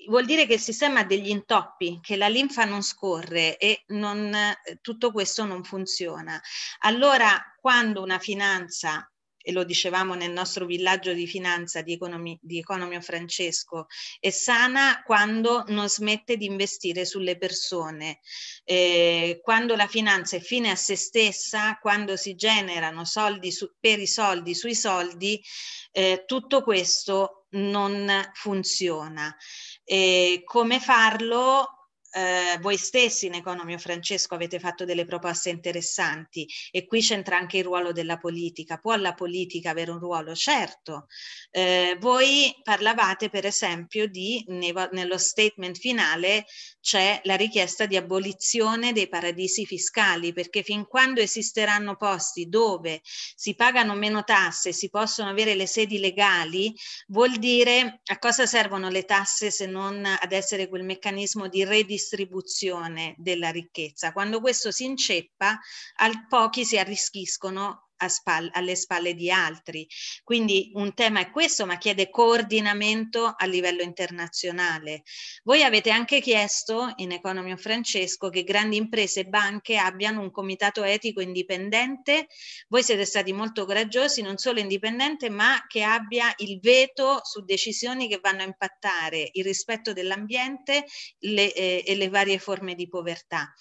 vuol dire che il sistema ha degli intoppi, che la linfa non scorre e non, tutto questo non funziona. Allora, quando una finanza e lo dicevamo nel nostro villaggio di finanza di, economi, di, Economio Francesco, è sana quando non smette di investire sulle persone, eh, quando la finanza è fine a se stessa, quando si generano soldi su, per i soldi sui soldi, eh, tutto questo non funziona. E come farlo eh, voi stessi in Economio Francesco avete fatto delle proposte interessanti e qui c'entra anche il ruolo della politica. Può la politica avere un ruolo? Certo. Eh, voi parlavate per esempio di, ne, nello statement finale c'è la richiesta di abolizione dei paradisi fiscali perché fin quando esisteranno posti dove si pagano meno tasse, si possono avere le sedi legali, vuol dire a cosa servono le tasse se non ad essere quel meccanismo di redistribuzione distribuzione della ricchezza. Quando questo si inceppa, al pochi si arricchiscono spalle, alle spalle di altri. Quindi un tema è questo, ma chiede coordinamento a livello internazionale. Voi avete anche chiesto in Economy of Francesco che grandi imprese e banche abbiano un comitato etico indipendente. Voi siete stati molto coraggiosi, non solo indipendente, ma che abbia il veto su decisioni che vanno a impattare il rispetto dell'ambiente le, eh, e le varie forme di povertà.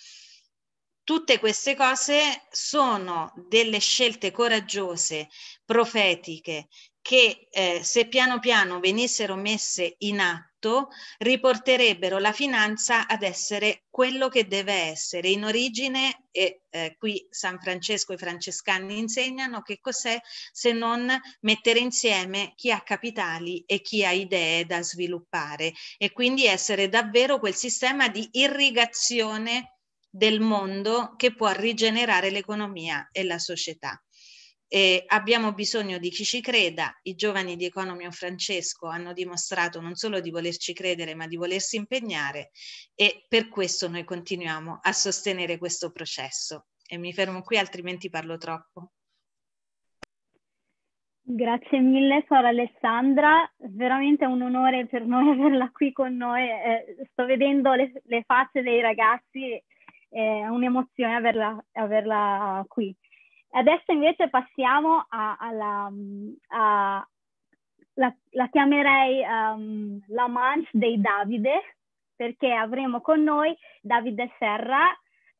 Tutte queste cose sono delle scelte coraggiose, profetiche, che eh, se piano piano venissero messe in atto, riporterebbero la finanza ad essere quello che deve essere. In origine, e eh, qui San Francesco e i francescani insegnano che cos'è se non mettere insieme chi ha capitali e chi ha idee da sviluppare e quindi essere davvero quel sistema di irrigazione del mondo che può rigenerare l'economia e la società. E abbiamo bisogno di chi ci creda, i giovani di Economio Francesco hanno dimostrato non solo di volerci credere ma di volersi impegnare e per questo noi continuiamo a sostenere questo processo. E mi fermo qui altrimenti parlo troppo. Grazie mille Sora Alessandra, veramente è un onore per noi averla qui con noi. Eh, sto vedendo le, le facce dei ragazzi è un'emozione averla, averla qui. Adesso invece passiamo alla, a, la, la, chiamerei um, la manche dei Davide, perché avremo con noi Davide Serra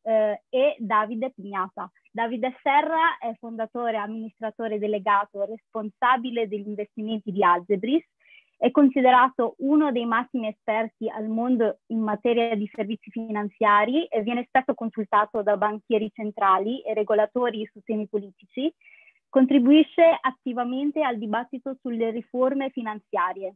eh, e Davide Pignata. Davide Serra è fondatore, amministratore delegato, responsabile degli investimenti di Algebris, è considerato uno dei massimi esperti al mondo in materia di servizi finanziari e viene spesso consultato da banchieri centrali e regolatori su temi politici. Contribuisce attivamente al dibattito sulle riforme finanziarie.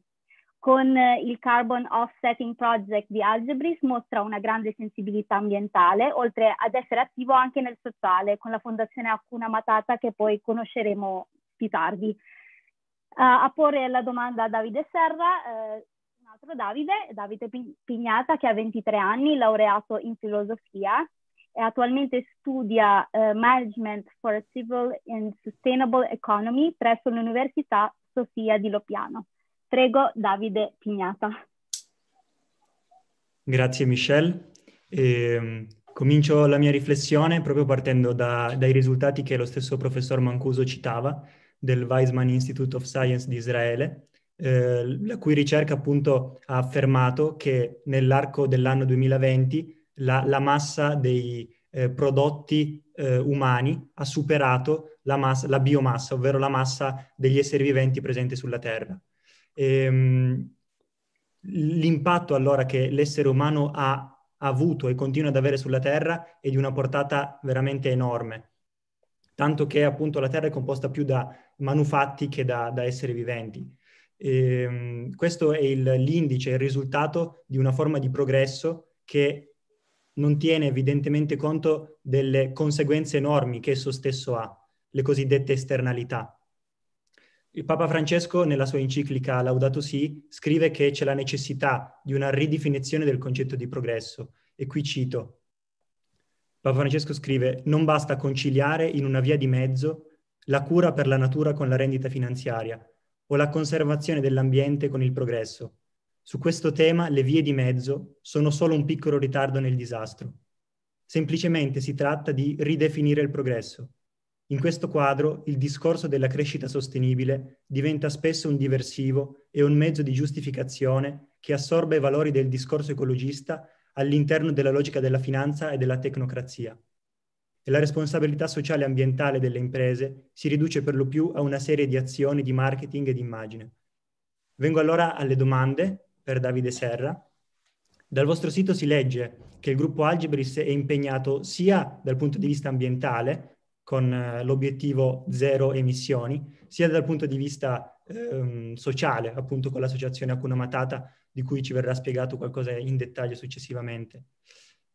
Con eh, il Carbon Offsetting Project di Algebris mostra una grande sensibilità ambientale, oltre ad essere attivo anche nel sociale, con la fondazione Acuna Matata che poi conosceremo più tardi. Eh, a porre la domanda a Davide Serra, eh, un altro Davide, Davide Pignata, che ha 23 anni, laureato in filosofia e attualmente studia eh, Management for a Civil and Sustainable Economy presso l'Università Sofia di Lopiano. Prego Davide Pignata. Grazie Michelle. E, ehm, comincio la mia riflessione proprio partendo da, dai risultati che lo stesso professor Mancuso citava, del Weizmann Institute of Science di Israele, eh, la cui ricerca appunto ha affermato che nell'arco dell'anno 2020 la, la massa dei eh, prodotti eh, umani ha superato la, massa, la, biomassa, ovvero la massa degli esseri viventi presenti sulla Terra. E, ehm, l'impatto allora che l'essere umano ha, ha avuto e continua ad avere sulla Terra è di una portata veramente enorme, tanto che appunto la Terra è composta più da manufatti che da, da esseri viventi. E, ehm, questo è il, l'indice, il risultato di una forma di progresso che non tiene evidentemente conto delle conseguenze enormi che esso stesso ha, le cosiddette esternalità. Il Papa Francesco, nella sua enciclica Laudato Si, scrive che c'è la necessità di una ridefinizione del concetto di progresso. E qui cito, Papa Francesco scrive, non basta conciliare in una via di mezzo la cura per la natura con la rendita finanziaria o la conservazione dell'ambiente con il progresso. Su questo tema le vie di mezzo sono solo un piccolo ritardo nel disastro. Semplicemente si tratta di ridefinire il progresso. In questo quadro il discorso della crescita sostenibile diventa spesso un diversivo e un mezzo di giustificazione che assorbe i valori del discorso ecologista all'interno della logica della finanza e della tecnocrazia e la responsabilità sociale e ambientale delle imprese si riduce per lo più a una serie di azioni di marketing e di immagine. Vengo allora alle domande per Davide Serra. Dal vostro sito si legge che il gruppo Algebris è impegnato sia dal punto di vista ambientale, con eh, l'obiettivo zero emissioni, sia dal punto di vista ehm, sociale, appunto con l'associazione Acuna Matata, di cui ci verrà spiegato qualcosa in dettaglio successivamente.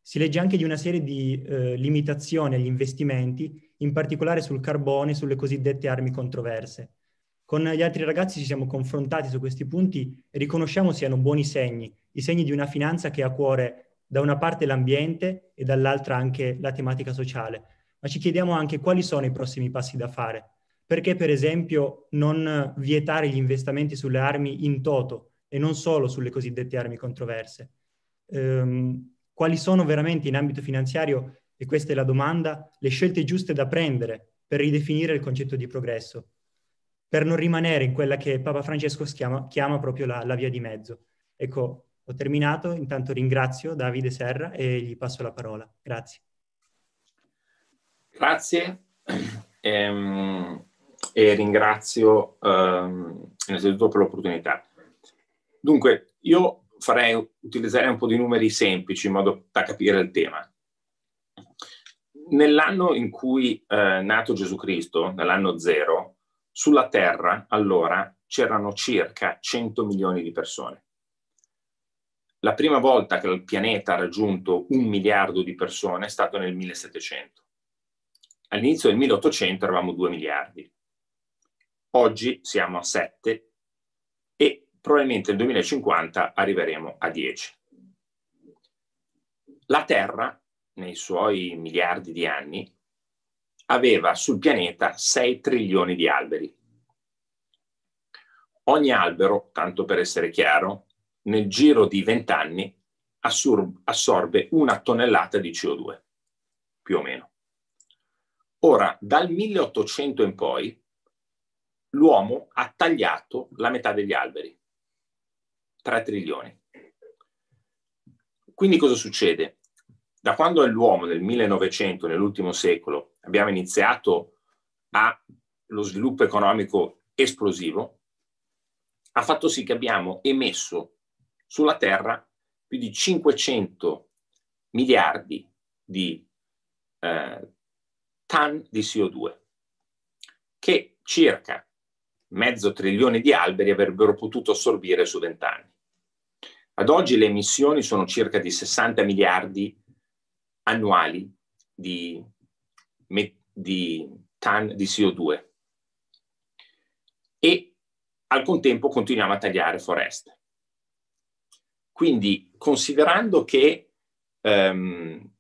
Si legge anche di una serie di eh, limitazioni agli investimenti, in particolare sul carbone e sulle cosiddette armi controverse. Con gli altri ragazzi ci siamo confrontati su questi punti e riconosciamo siano buoni segni, i segni di una finanza che ha a cuore da una parte l'ambiente e dall'altra anche la tematica sociale. Ma ci chiediamo anche quali sono i prossimi passi da fare. Perché, per esempio, non vietare gli investimenti sulle armi in toto e non solo sulle cosiddette armi controverse? Ehm, quali sono veramente in ambito finanziario, e questa è la domanda, le scelte giuste da prendere per ridefinire il concetto di progresso, per non rimanere in quella che Papa Francesco chiama, chiama proprio la, la via di mezzo. Ecco, ho terminato, intanto ringrazio Davide Serra e gli passo la parola. Grazie. Grazie ehm, e ringrazio ehm, innanzitutto per l'opportunità. Dunque, io farei utilizzare un po' di numeri semplici in modo da capire il tema. Nell'anno in cui è eh, nato Gesù Cristo, nell'anno zero, sulla terra allora c'erano circa 100 milioni di persone. La prima volta che il pianeta ha raggiunto un miliardo di persone è stato nel 1700. All'inizio del 1800 eravamo 2 miliardi. Oggi siamo a 7 probabilmente nel 2050 arriveremo a 10. La Terra, nei suoi miliardi di anni, aveva sul pianeta 6 trilioni di alberi. Ogni albero, tanto per essere chiaro, nel giro di 20 anni assorbe una tonnellata di CO2, più o meno. Ora, dal 1800 in poi, l'uomo ha tagliato la metà degli alberi. 3 trilioni. Quindi cosa succede? Da quando è l'uomo nel 1900, nell'ultimo secolo, abbiamo iniziato allo sviluppo economico esplosivo, ha fatto sì che abbiamo emesso sulla Terra più di 500 miliardi di eh, tan di CO2, che circa mezzo trilione di alberi avrebbero potuto assorbire su vent'anni. Ad oggi le emissioni sono circa di 60 miliardi annuali di, di tan di CO2 e al contempo continuiamo a tagliare foreste. Quindi considerando che ehm,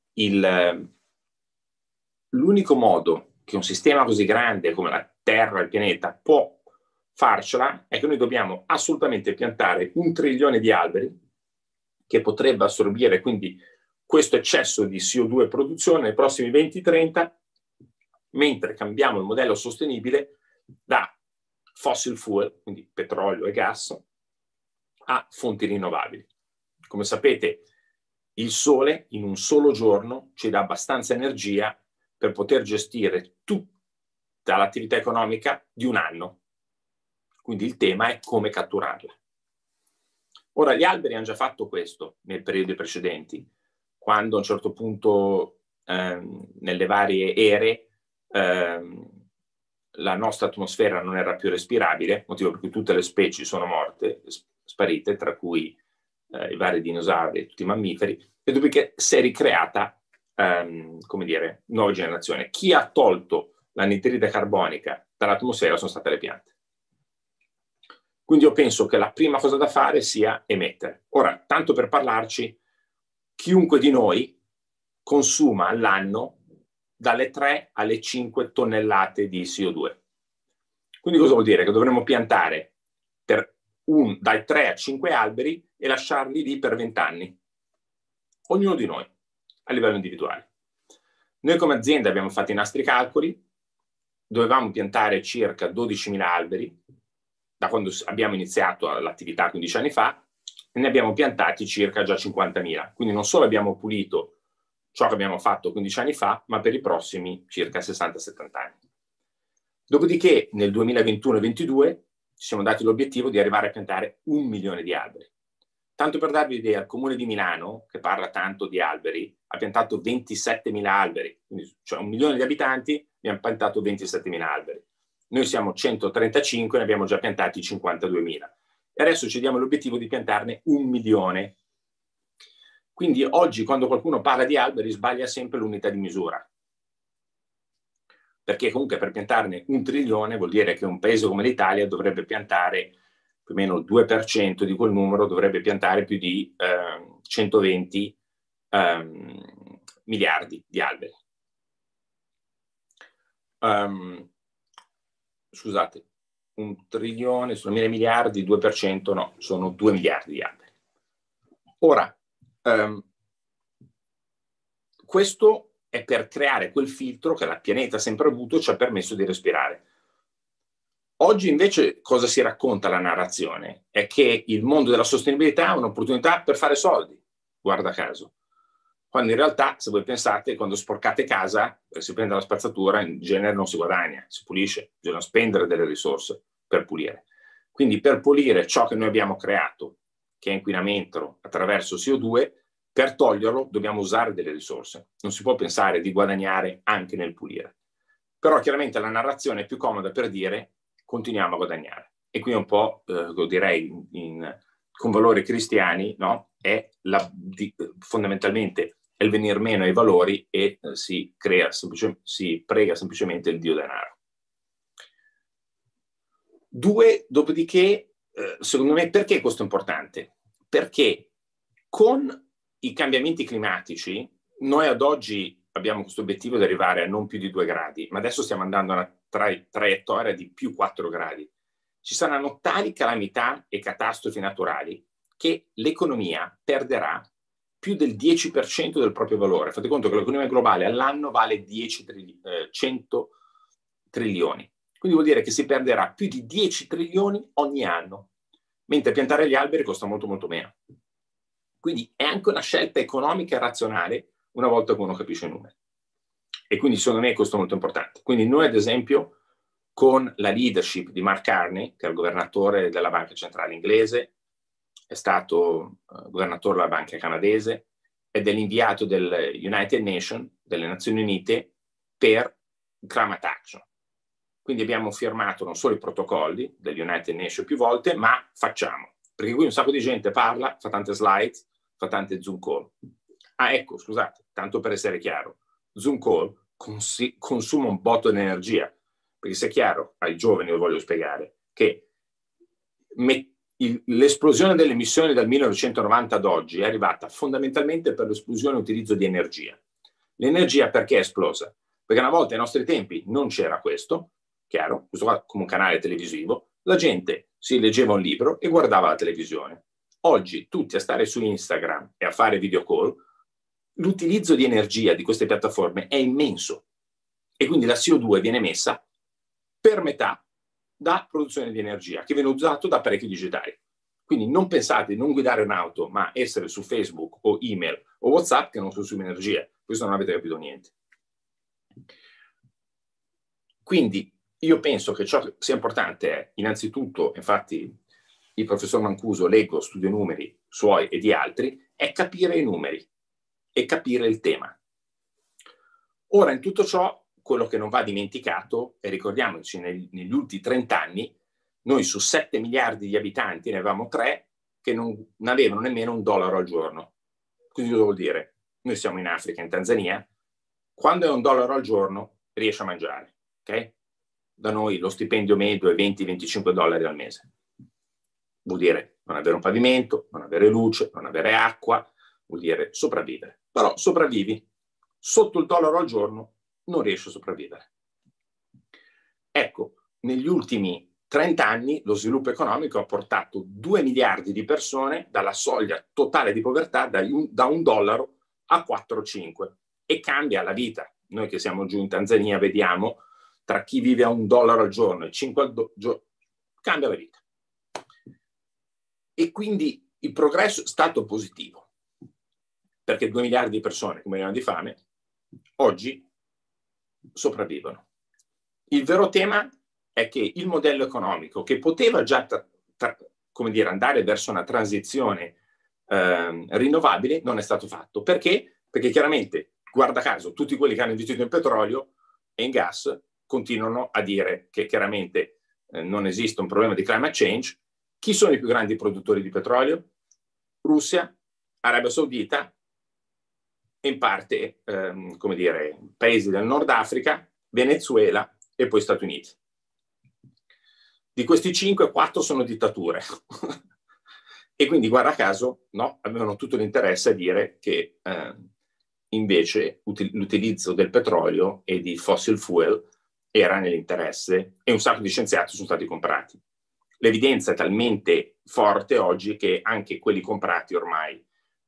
l'unico modo che un sistema così grande come la Terra, il pianeta, può farcela è che noi dobbiamo assolutamente piantare un trilione di alberi che potrebbe assorbire quindi questo eccesso di CO2 produzione nei prossimi 20-30, mentre cambiamo il modello sostenibile da fossil fuel, quindi petrolio e gas, a fonti rinnovabili. Come sapete, il sole in un solo giorno ci dà abbastanza energia per poter gestire tutta l'attività economica di un anno. Quindi il tema è come catturarla. Ora, gli alberi hanno già fatto questo nei periodi precedenti, quando a un certo punto ehm, nelle varie ere ehm, la nostra atmosfera non era più respirabile, motivo per cui tutte le specie sono morte, sparite, tra cui eh, i vari dinosauri e tutti i mammiferi, e dopodiché si è ricreata, ehm, come dire, nuova generazione. Chi ha tolto la nitride carbonica dall'atmosfera sono state le piante. Quindi io penso che la prima cosa da fare sia emettere. Ora, tanto per parlarci, chiunque di noi consuma all'anno dalle 3 alle 5 tonnellate di CO2. Quindi cosa vuol dire? Che dovremmo piantare un, dai 3 a 5 alberi e lasciarli lì per 20 anni. Ognuno di noi, a livello individuale. Noi come azienda abbiamo fatto i nostri calcoli, dovevamo piantare circa 12.000 alberi da quando abbiamo iniziato l'attività 15 anni fa, ne abbiamo piantati circa già 50.000. Quindi non solo abbiamo pulito ciò che abbiamo fatto 15 anni fa, ma per i prossimi circa 60-70 anni. Dopodiché nel 2021 2022 ci siamo dati l'obiettivo di arrivare a piantare un milione di alberi. Tanto per darvi l'idea, il comune di Milano, che parla tanto di alberi, ha piantato 27.000 alberi, quindi cioè un milione di abitanti, abbiamo piantato 27.000 alberi. Noi siamo 135, e ne abbiamo già piantati 52.000. E adesso ci diamo l'obiettivo di piantarne un milione. Quindi oggi quando qualcuno parla di alberi sbaglia sempre l'unità di misura. Perché comunque per piantarne un trilione vuol dire che un paese come l'Italia dovrebbe piantare più o meno il 2% di quel numero, dovrebbe piantare più di eh, 120 eh, miliardi di alberi. Um, scusate, un trilione, sono mille miliardi, 2%, no, sono 2 miliardi di alberi. Ora, ehm, questo è per creare quel filtro che la pianeta ha sempre avuto e ci ha permesso di respirare. Oggi invece cosa si racconta la narrazione? È che il mondo della sostenibilità è un'opportunità per fare soldi, guarda caso quando in realtà, se voi pensate, quando sporcate casa, eh, si prende la spazzatura, in genere non si guadagna, si pulisce, bisogna spendere delle risorse per pulire. Quindi per pulire ciò che noi abbiamo creato, che è inquinamento attraverso CO2, per toglierlo dobbiamo usare delle risorse. Non si può pensare di guadagnare anche nel pulire. Però chiaramente la narrazione è più comoda per dire continuiamo a guadagnare. E qui un po', eh, lo direi in, in, con valori cristiani, no? è la, di, eh, fondamentalmente è il venir meno ai valori e eh, si, crea, si prega semplicemente il dio denaro. Due, dopodiché, eh, secondo me, perché questo è importante? Perché con i cambiamenti climatici, noi ad oggi abbiamo questo obiettivo di arrivare a non più di 2 gradi, ma adesso stiamo andando a una tra- traiettoria di più 4 gradi. Ci saranno tali calamità e catastrofi naturali che l'economia perderà più del 10% del proprio valore. Fate conto che l'economia globale all'anno vale 10 trili- eh, 100 trilioni. Quindi vuol dire che si perderà più di 10 trilioni ogni anno, mentre piantare gli alberi costa molto molto meno. Quindi è anche una scelta economica e razionale una volta che uno capisce i numeri. E quindi secondo me questo è molto importante. Quindi noi ad esempio con la leadership di Mark Carney, che è il governatore della Banca Centrale Inglese, è stato uh, governatore della banca canadese ed è l'inviato del United Nations, delle Nazioni Unite, per climate action. Quindi abbiamo firmato non solo i protocolli degli United Nations più volte, ma facciamo. Perché qui un sacco di gente parla, fa tante slide, fa tante Zoom call. Ah, ecco, scusate, tanto per essere chiaro, Zoom call cons- consuma un botto di energia, perché se è chiaro ai giovani, lo voglio spiegare, che met- l'esplosione delle emissioni dal 1990 ad oggi è arrivata fondamentalmente per l'esplosione e l'utilizzo di energia. L'energia perché è esplosa? Perché una volta ai nostri tempi non c'era questo, chiaro, questo qua come un canale televisivo, la gente si leggeva un libro e guardava la televisione. Oggi tutti a stare su Instagram e a fare video call, l'utilizzo di energia di queste piattaforme è immenso e quindi la CO2 viene messa per metà da produzione di energia che viene usato da apparecchi digitali. Quindi non pensate di non guidare un'auto, ma essere su Facebook o email o WhatsApp che non consuma energia. Questo non avete capito niente. Quindi io penso che ciò che sia importante è innanzitutto, infatti il professor Mancuso, leggo, studio numeri suoi e di altri, è capire i numeri e capire il tema. Ora, in tutto ciò, quello che non va dimenticato, e ricordiamoci, nel, negli ultimi 30 anni, noi su 7 miliardi di abitanti ne avevamo 3 che non, non avevano nemmeno un dollaro al giorno. Quindi cosa vuol dire? Noi siamo in Africa, in Tanzania, quando è un dollaro al giorno riesce a mangiare, ok? Da noi lo stipendio medio è 20-25 dollari al mese. Vuol dire non avere un pavimento, non avere luce, non avere acqua, vuol dire sopravvivere. Però sopravvivi sotto il dollaro al giorno non riesce a sopravvivere. Ecco, negli ultimi 30 anni lo sviluppo economico ha portato 2 miliardi di persone dalla soglia totale di povertà da un, da un dollaro a 4,5 e cambia la vita. Noi che siamo giù in Tanzania vediamo tra chi vive a un dollaro al giorno e 5 al giorno, cambia la vita. E quindi il progresso è stato positivo, perché 2 miliardi di persone che muoiono di fame oggi sopravvivono. Il vero tema è che il modello economico, che poteva già tra, tra, come dire, andare verso una transizione eh, rinnovabile, non è stato fatto. Perché? Perché chiaramente, guarda caso, tutti quelli che hanno investito in petrolio e in gas continuano a dire che chiaramente eh, non esiste un problema di climate change. Chi sono i più grandi produttori di petrolio? Russia, Arabia Saudita e in parte, ehm, come dire, paesi del Nord Africa, Venezuela e poi Stati Uniti. Di questi 5, 4 sono dittature. e quindi, guarda caso, no, avevano tutto l'interesse a dire che eh, invece util- l'utilizzo del petrolio e di fossil fuel era nell'interesse e un sacco di scienziati sono stati comprati. L'evidenza è talmente forte oggi che anche quelli comprati ormai,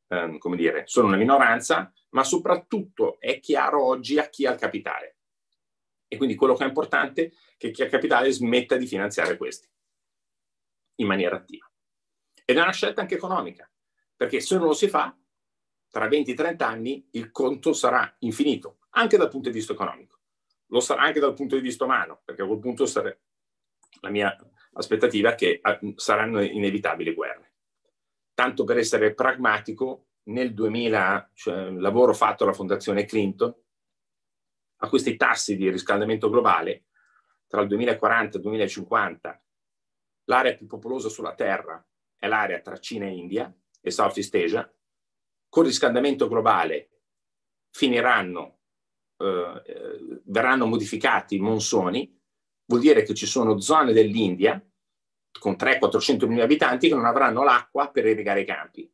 ehm, come dire, sono una minoranza ma soprattutto è chiaro oggi a chi ha il capitale. E quindi quello che è importante è che chi ha il capitale smetta di finanziare questi in maniera attiva. Ed è una scelta anche economica, perché se non lo si fa, tra 20-30 anni il conto sarà infinito, anche dal punto di vista economico. Lo sarà anche dal punto di vista umano, perché a quel punto sare... la mia aspettativa è che ah, saranno inevitabili guerre. Tanto per essere pragmatico, nel 2000, cioè un lavoro fatto alla Fondazione Clinton, a questi tassi di riscaldamento globale, tra il 2040 e il 2050, l'area più popolosa sulla Terra è l'area tra Cina e India e Southeast Asia, con il riscaldamento globale finiranno, eh, eh, verranno modificati i monsoni, vuol dire che ci sono zone dell'India con 300-400 milioni di abitanti che non avranno l'acqua per irrigare i campi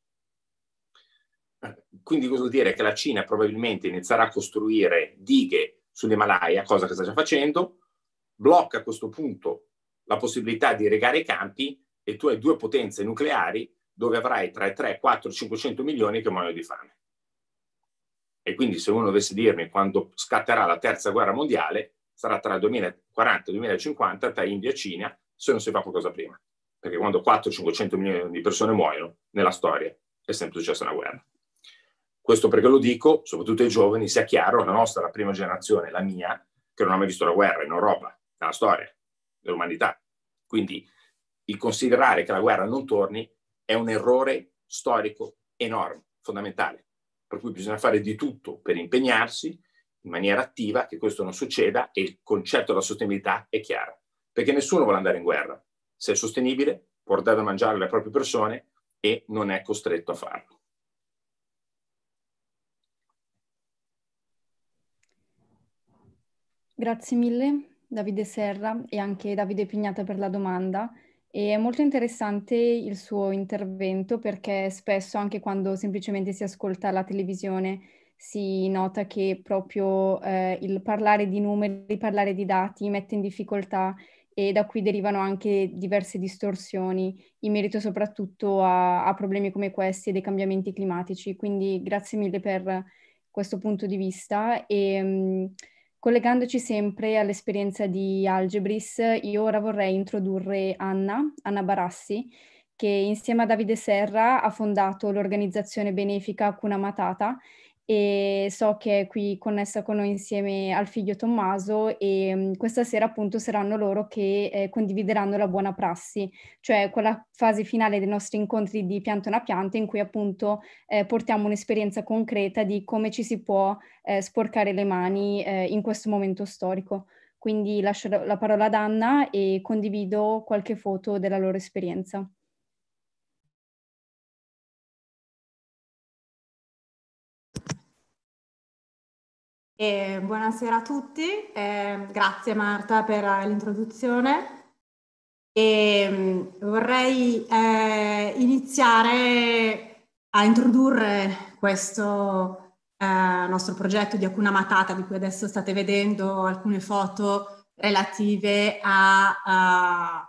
quindi cosa vuol dire? Che la Cina probabilmente inizierà a costruire dighe sull'Himalaya, cosa che sta già facendo, blocca a questo punto la possibilità di regare i campi e tu hai due potenze nucleari dove avrai tra i 3, 4, 500 milioni che muoiono di fame. E quindi se uno dovesse dirmi quando scatterà la terza guerra mondiale, sarà tra il 2040 e il 2050 tra India e Cina, se non si fa qualcosa prima. Perché quando 4-500 milioni di persone muoiono nella storia è sempre successa una guerra. Questo perché lo dico, soprattutto ai giovani, sia chiaro, la nostra, la prima generazione, la mia, che non ha mai visto la guerra in Europa, nella storia dell'umanità. Quindi il considerare che la guerra non torni è un errore storico enorme, fondamentale, per cui bisogna fare di tutto per impegnarsi in maniera attiva che questo non succeda e il concetto della sostenibilità è chiaro, perché nessuno vuole andare in guerra. Se è sostenibile, può dare da mangiare alle proprie persone e non è costretto a farlo. Grazie mille Davide Serra e anche Davide Pignata per la domanda. E è molto interessante il suo intervento perché spesso anche quando semplicemente si ascolta la televisione si nota che proprio eh, il parlare di numeri, parlare di dati mette in difficoltà e da qui derivano anche diverse distorsioni in merito soprattutto a, a problemi come questi e dei cambiamenti climatici. Quindi grazie mille per questo punto di vista e, mm, Collegandoci sempre all'esperienza di Algebris, io ora vorrei introdurre Anna, Anna Barassi, che insieme a Davide Serra ha fondato l'organizzazione benefica Cuna Matata e so che è qui connessa con noi insieme al figlio Tommaso e mh, mm, questa sera appunto saranno loro che eh, condivideranno la buona prassi, cioè quella fase finale dei nostri incontri di pianta una pianta in cui appunto eh, portiamo un'esperienza concreta di come ci si può eh, sporcare le mani eh, in questo momento storico. Quindi lascio la parola ad Anna e condivido qualche foto della loro esperienza. E buonasera a tutti, eh, grazie Marta per eh, l'introduzione. E mm, vorrei eh, iniziare a introdurre questo eh, nostro progetto di Acuna Matata, di cui adesso state vedendo alcune foto relative a, a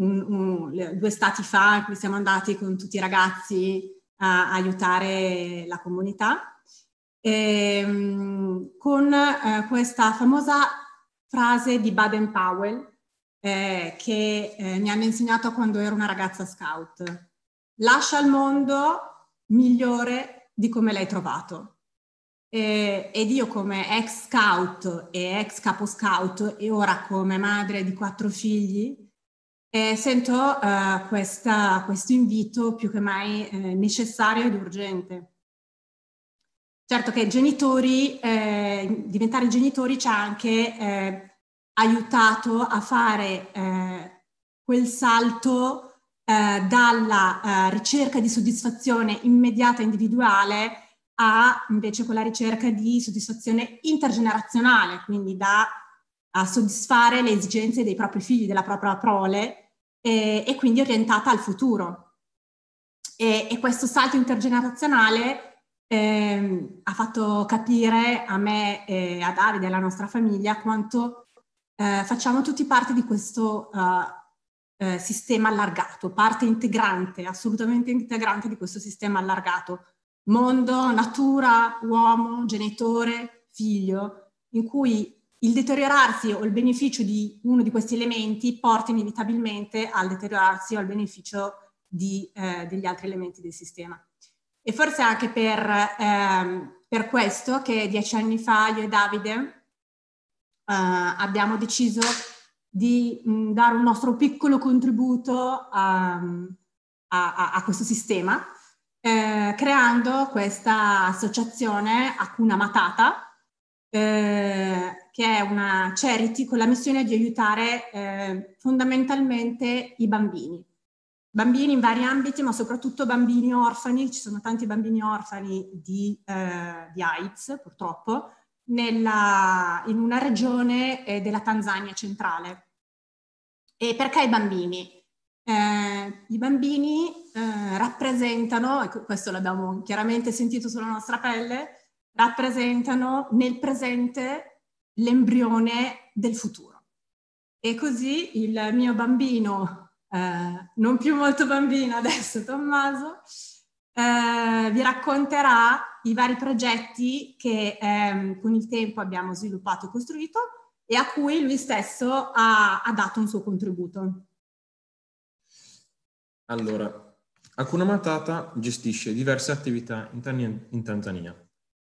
un, un, due stati fa in cui siamo andati con tutti i ragazzi a aiutare la comunità ehm, con eh, questa famosa frase di Baden Powell eh, che eh, mi hanno insegnato quando ero una ragazza scout. Lascia il mondo migliore di come l'hai trovato. E, eh, ed io come ex scout e ex capo scout e ora come madre di quattro figli, eh, sento eh, questo invito più che mai eh, necessario ed urgente. Certo che genitori, eh, diventare genitori ci ha anche eh, aiutato a fare eh, quel salto eh, dalla eh, ricerca di soddisfazione immediata individuale a invece quella ricerca di soddisfazione intergenerazionale, quindi da a soddisfare le esigenze dei propri figli, della propria prole e, e quindi orientata al futuro. E, e questo salto intergenerazionale eh, ha fatto capire a me e a Davide e alla nostra famiglia quanto eh, facciamo tutti parte di questo uh, eh, sistema allargato, parte integrante, assolutamente integrante di questo sistema allargato. Mondo, natura, uomo, genitore, figlio, in cui il deteriorarsi o il beneficio di uno di questi elementi porta inevitabilmente al deteriorarsi o al beneficio di, eh, degli altri elementi del sistema. E forse anche per, ehm, per questo che dieci anni fa io e Davide eh, abbiamo deciso di mh, mm, dare un nostro piccolo contributo ehm, a, a, a questo sistema, eh, creando questa associazione Acuna Matata, eh, che è una charity con la missione di aiutare eh, fondamentalmente i bambini. Bambini in vari ambiti, ma soprattutto bambini orfani, ci sono tanti bambini orfani di, eh, di AIDS, purtroppo, nella, in una regione eh, della Tanzania centrale. E perché i bambini? Eh, I bambini eh, rappresentano, e questo l'abbiamo chiaramente sentito sulla nostra pelle, rappresentano nel presente l'embrione del futuro. E così il mio bambino eh, non più molto bambino adesso Tommaso, eh, vi racconterà i vari progetti che ehm, con il tempo abbiamo sviluppato e costruito e a cui lui stesso ha, ha dato un suo contributo. Allora, Akuna Matata gestisce diverse attività in, Tania, in Tanzania,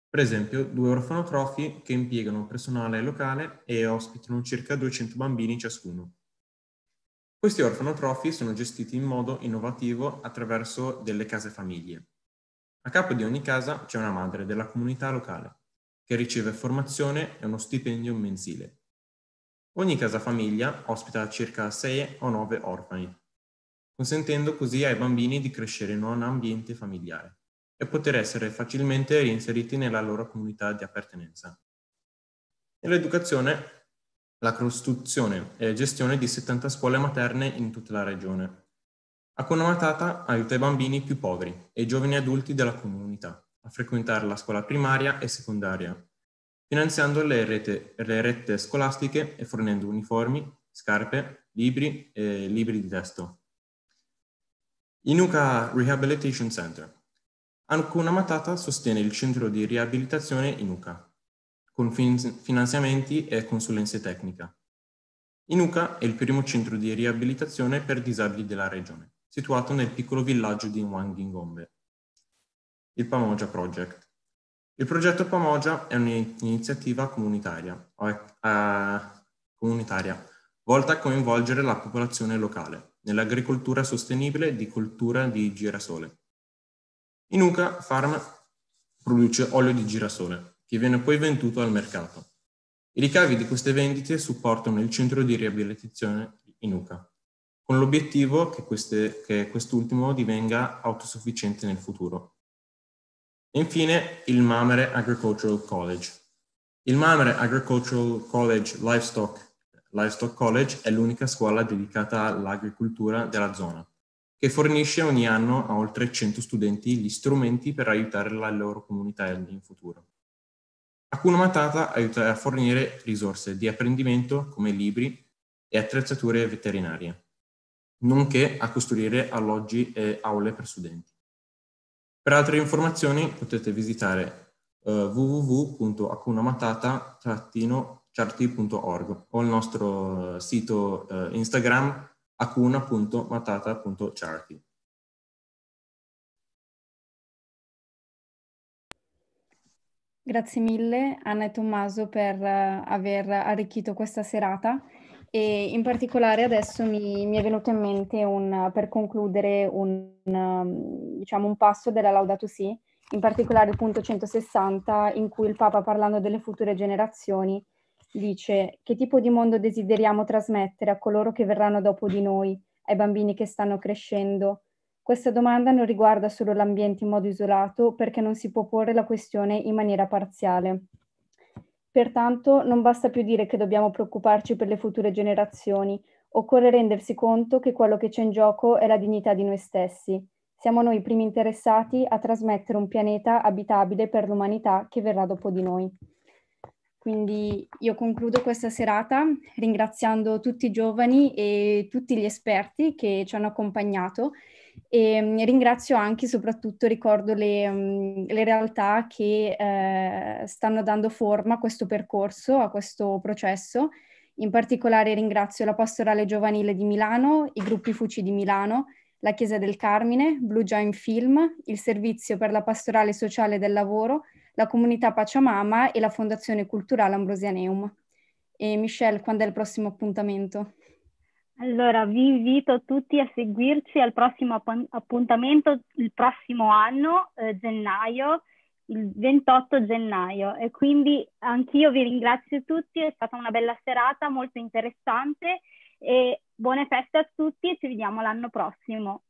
per esempio due orfanotrofi che impiegano personale locale e ospitano circa 200 bambini ciascuno. Questi orfanotrofi sono gestiti in modo innovativo attraverso delle case famiglie. A capo di ogni casa c'è una madre della comunità locale che riceve formazione e uno stipendio mensile. Ogni casa famiglia ospita circa 6 o 9 orfani, consentendo così ai bambini di crescere in un ambiente familiare e poter essere facilmente reinseriti nella loro comunità di appartenenza. Nell'educazione la costruzione e gestione di 70 scuole materne in tutta la regione. A Conomatata aiuta i bambini più poveri e i giovani adulti della comunità a frequentare la scuola primaria e secondaria, finanziando le, rete, le rette scolastiche e fornendo uniformi, scarpe, libri e libri di testo. Inuka Rehabilitation Center. Hakuna Matata sostiene il centro di riabilitazione Inuka, con finanziamenti e consulenze tecniche. Inuca è il primo centro di riabilitazione per disabili della regione, situato nel piccolo villaggio di Nwangingombe. Il Pamoja Project. Il progetto Pamoja è un'iniziativa comunitaria, eh, comunitaria volta a coinvolgere la popolazione locale nell'agricoltura sostenibile di coltura di girasole. Inuca Farm produce olio di girasole, che viene poi venduto al mercato. I ricavi di queste vendite supportano il centro di riabilitazione in UCA, con l'obiettivo che, queste, che quest'ultimo divenga autosufficiente nel futuro. E Infine, il Mamere Agricultural College. Il Mamere Agricultural College Livestock, Livestock College è l'unica scuola dedicata all'agricoltura della zona, che fornisce ogni anno a oltre 100 studenti gli strumenti per aiutare la loro comunità in futuro. Hakuna Matata aiuta a fornire risorse di apprendimento come libri e attrezzature veterinarie, nonché a costruire alloggi e aule per studenti. Per altre informazioni potete visitare uh, eh, wwwacunamatata chartyorg o il nostro eh, sito uh, Instagram acuna.matata.charti. Grazie mille Anna e Tommaso per eh, aver arricchito questa serata e in particolare adesso mi, mi è venuto in mente un, per concludere un, um, diciamo un passo della Laudato Si, in particolare il punto 160 in cui il Papa parlando delle future generazioni dice che tipo di mondo desideriamo trasmettere a coloro che verranno dopo di noi, ai bambini che stanno crescendo, questa domanda non riguarda solo l'ambiente in modo isolato perché non si può porre la questione in maniera parziale. Pertanto non basta più dire che dobbiamo preoccuparci per le future generazioni, occorre rendersi conto che quello che c'è in gioco è la dignità di noi stessi. Siamo noi i primi interessati a trasmettere un pianeta abitabile per l'umanità che verrà dopo di noi. Quindi io concludo questa serata ringraziando tutti i giovani e tutti gli esperti che ci hanno accompagnato e ehm, ringrazio anche e soprattutto, ricordo le, mhmm, le realtà che eh, stanno dando forma a questo percorso, a questo processo. In particolare ringrazio la Pastorale Giovanile di Milano, i gruppi Fuci di Milano, la Chiesa del Carmine, Blue Join Film, il Servizio per la Pastorale Sociale del Lavoro, la Comunità Pacciamama e la Fondazione Culturale Ambrosianeum. E Michelle, quando è il prossimo appuntamento? Allora, vi invito tutti a seguirci al prossimo appuntamento il prossimo anno, eh, gennaio, il 28 gennaio. E quindi anch'io vi ringrazio tutti, è stata una bella serata, molto interessante e buone feste a tutti e ci vediamo l'anno prossimo.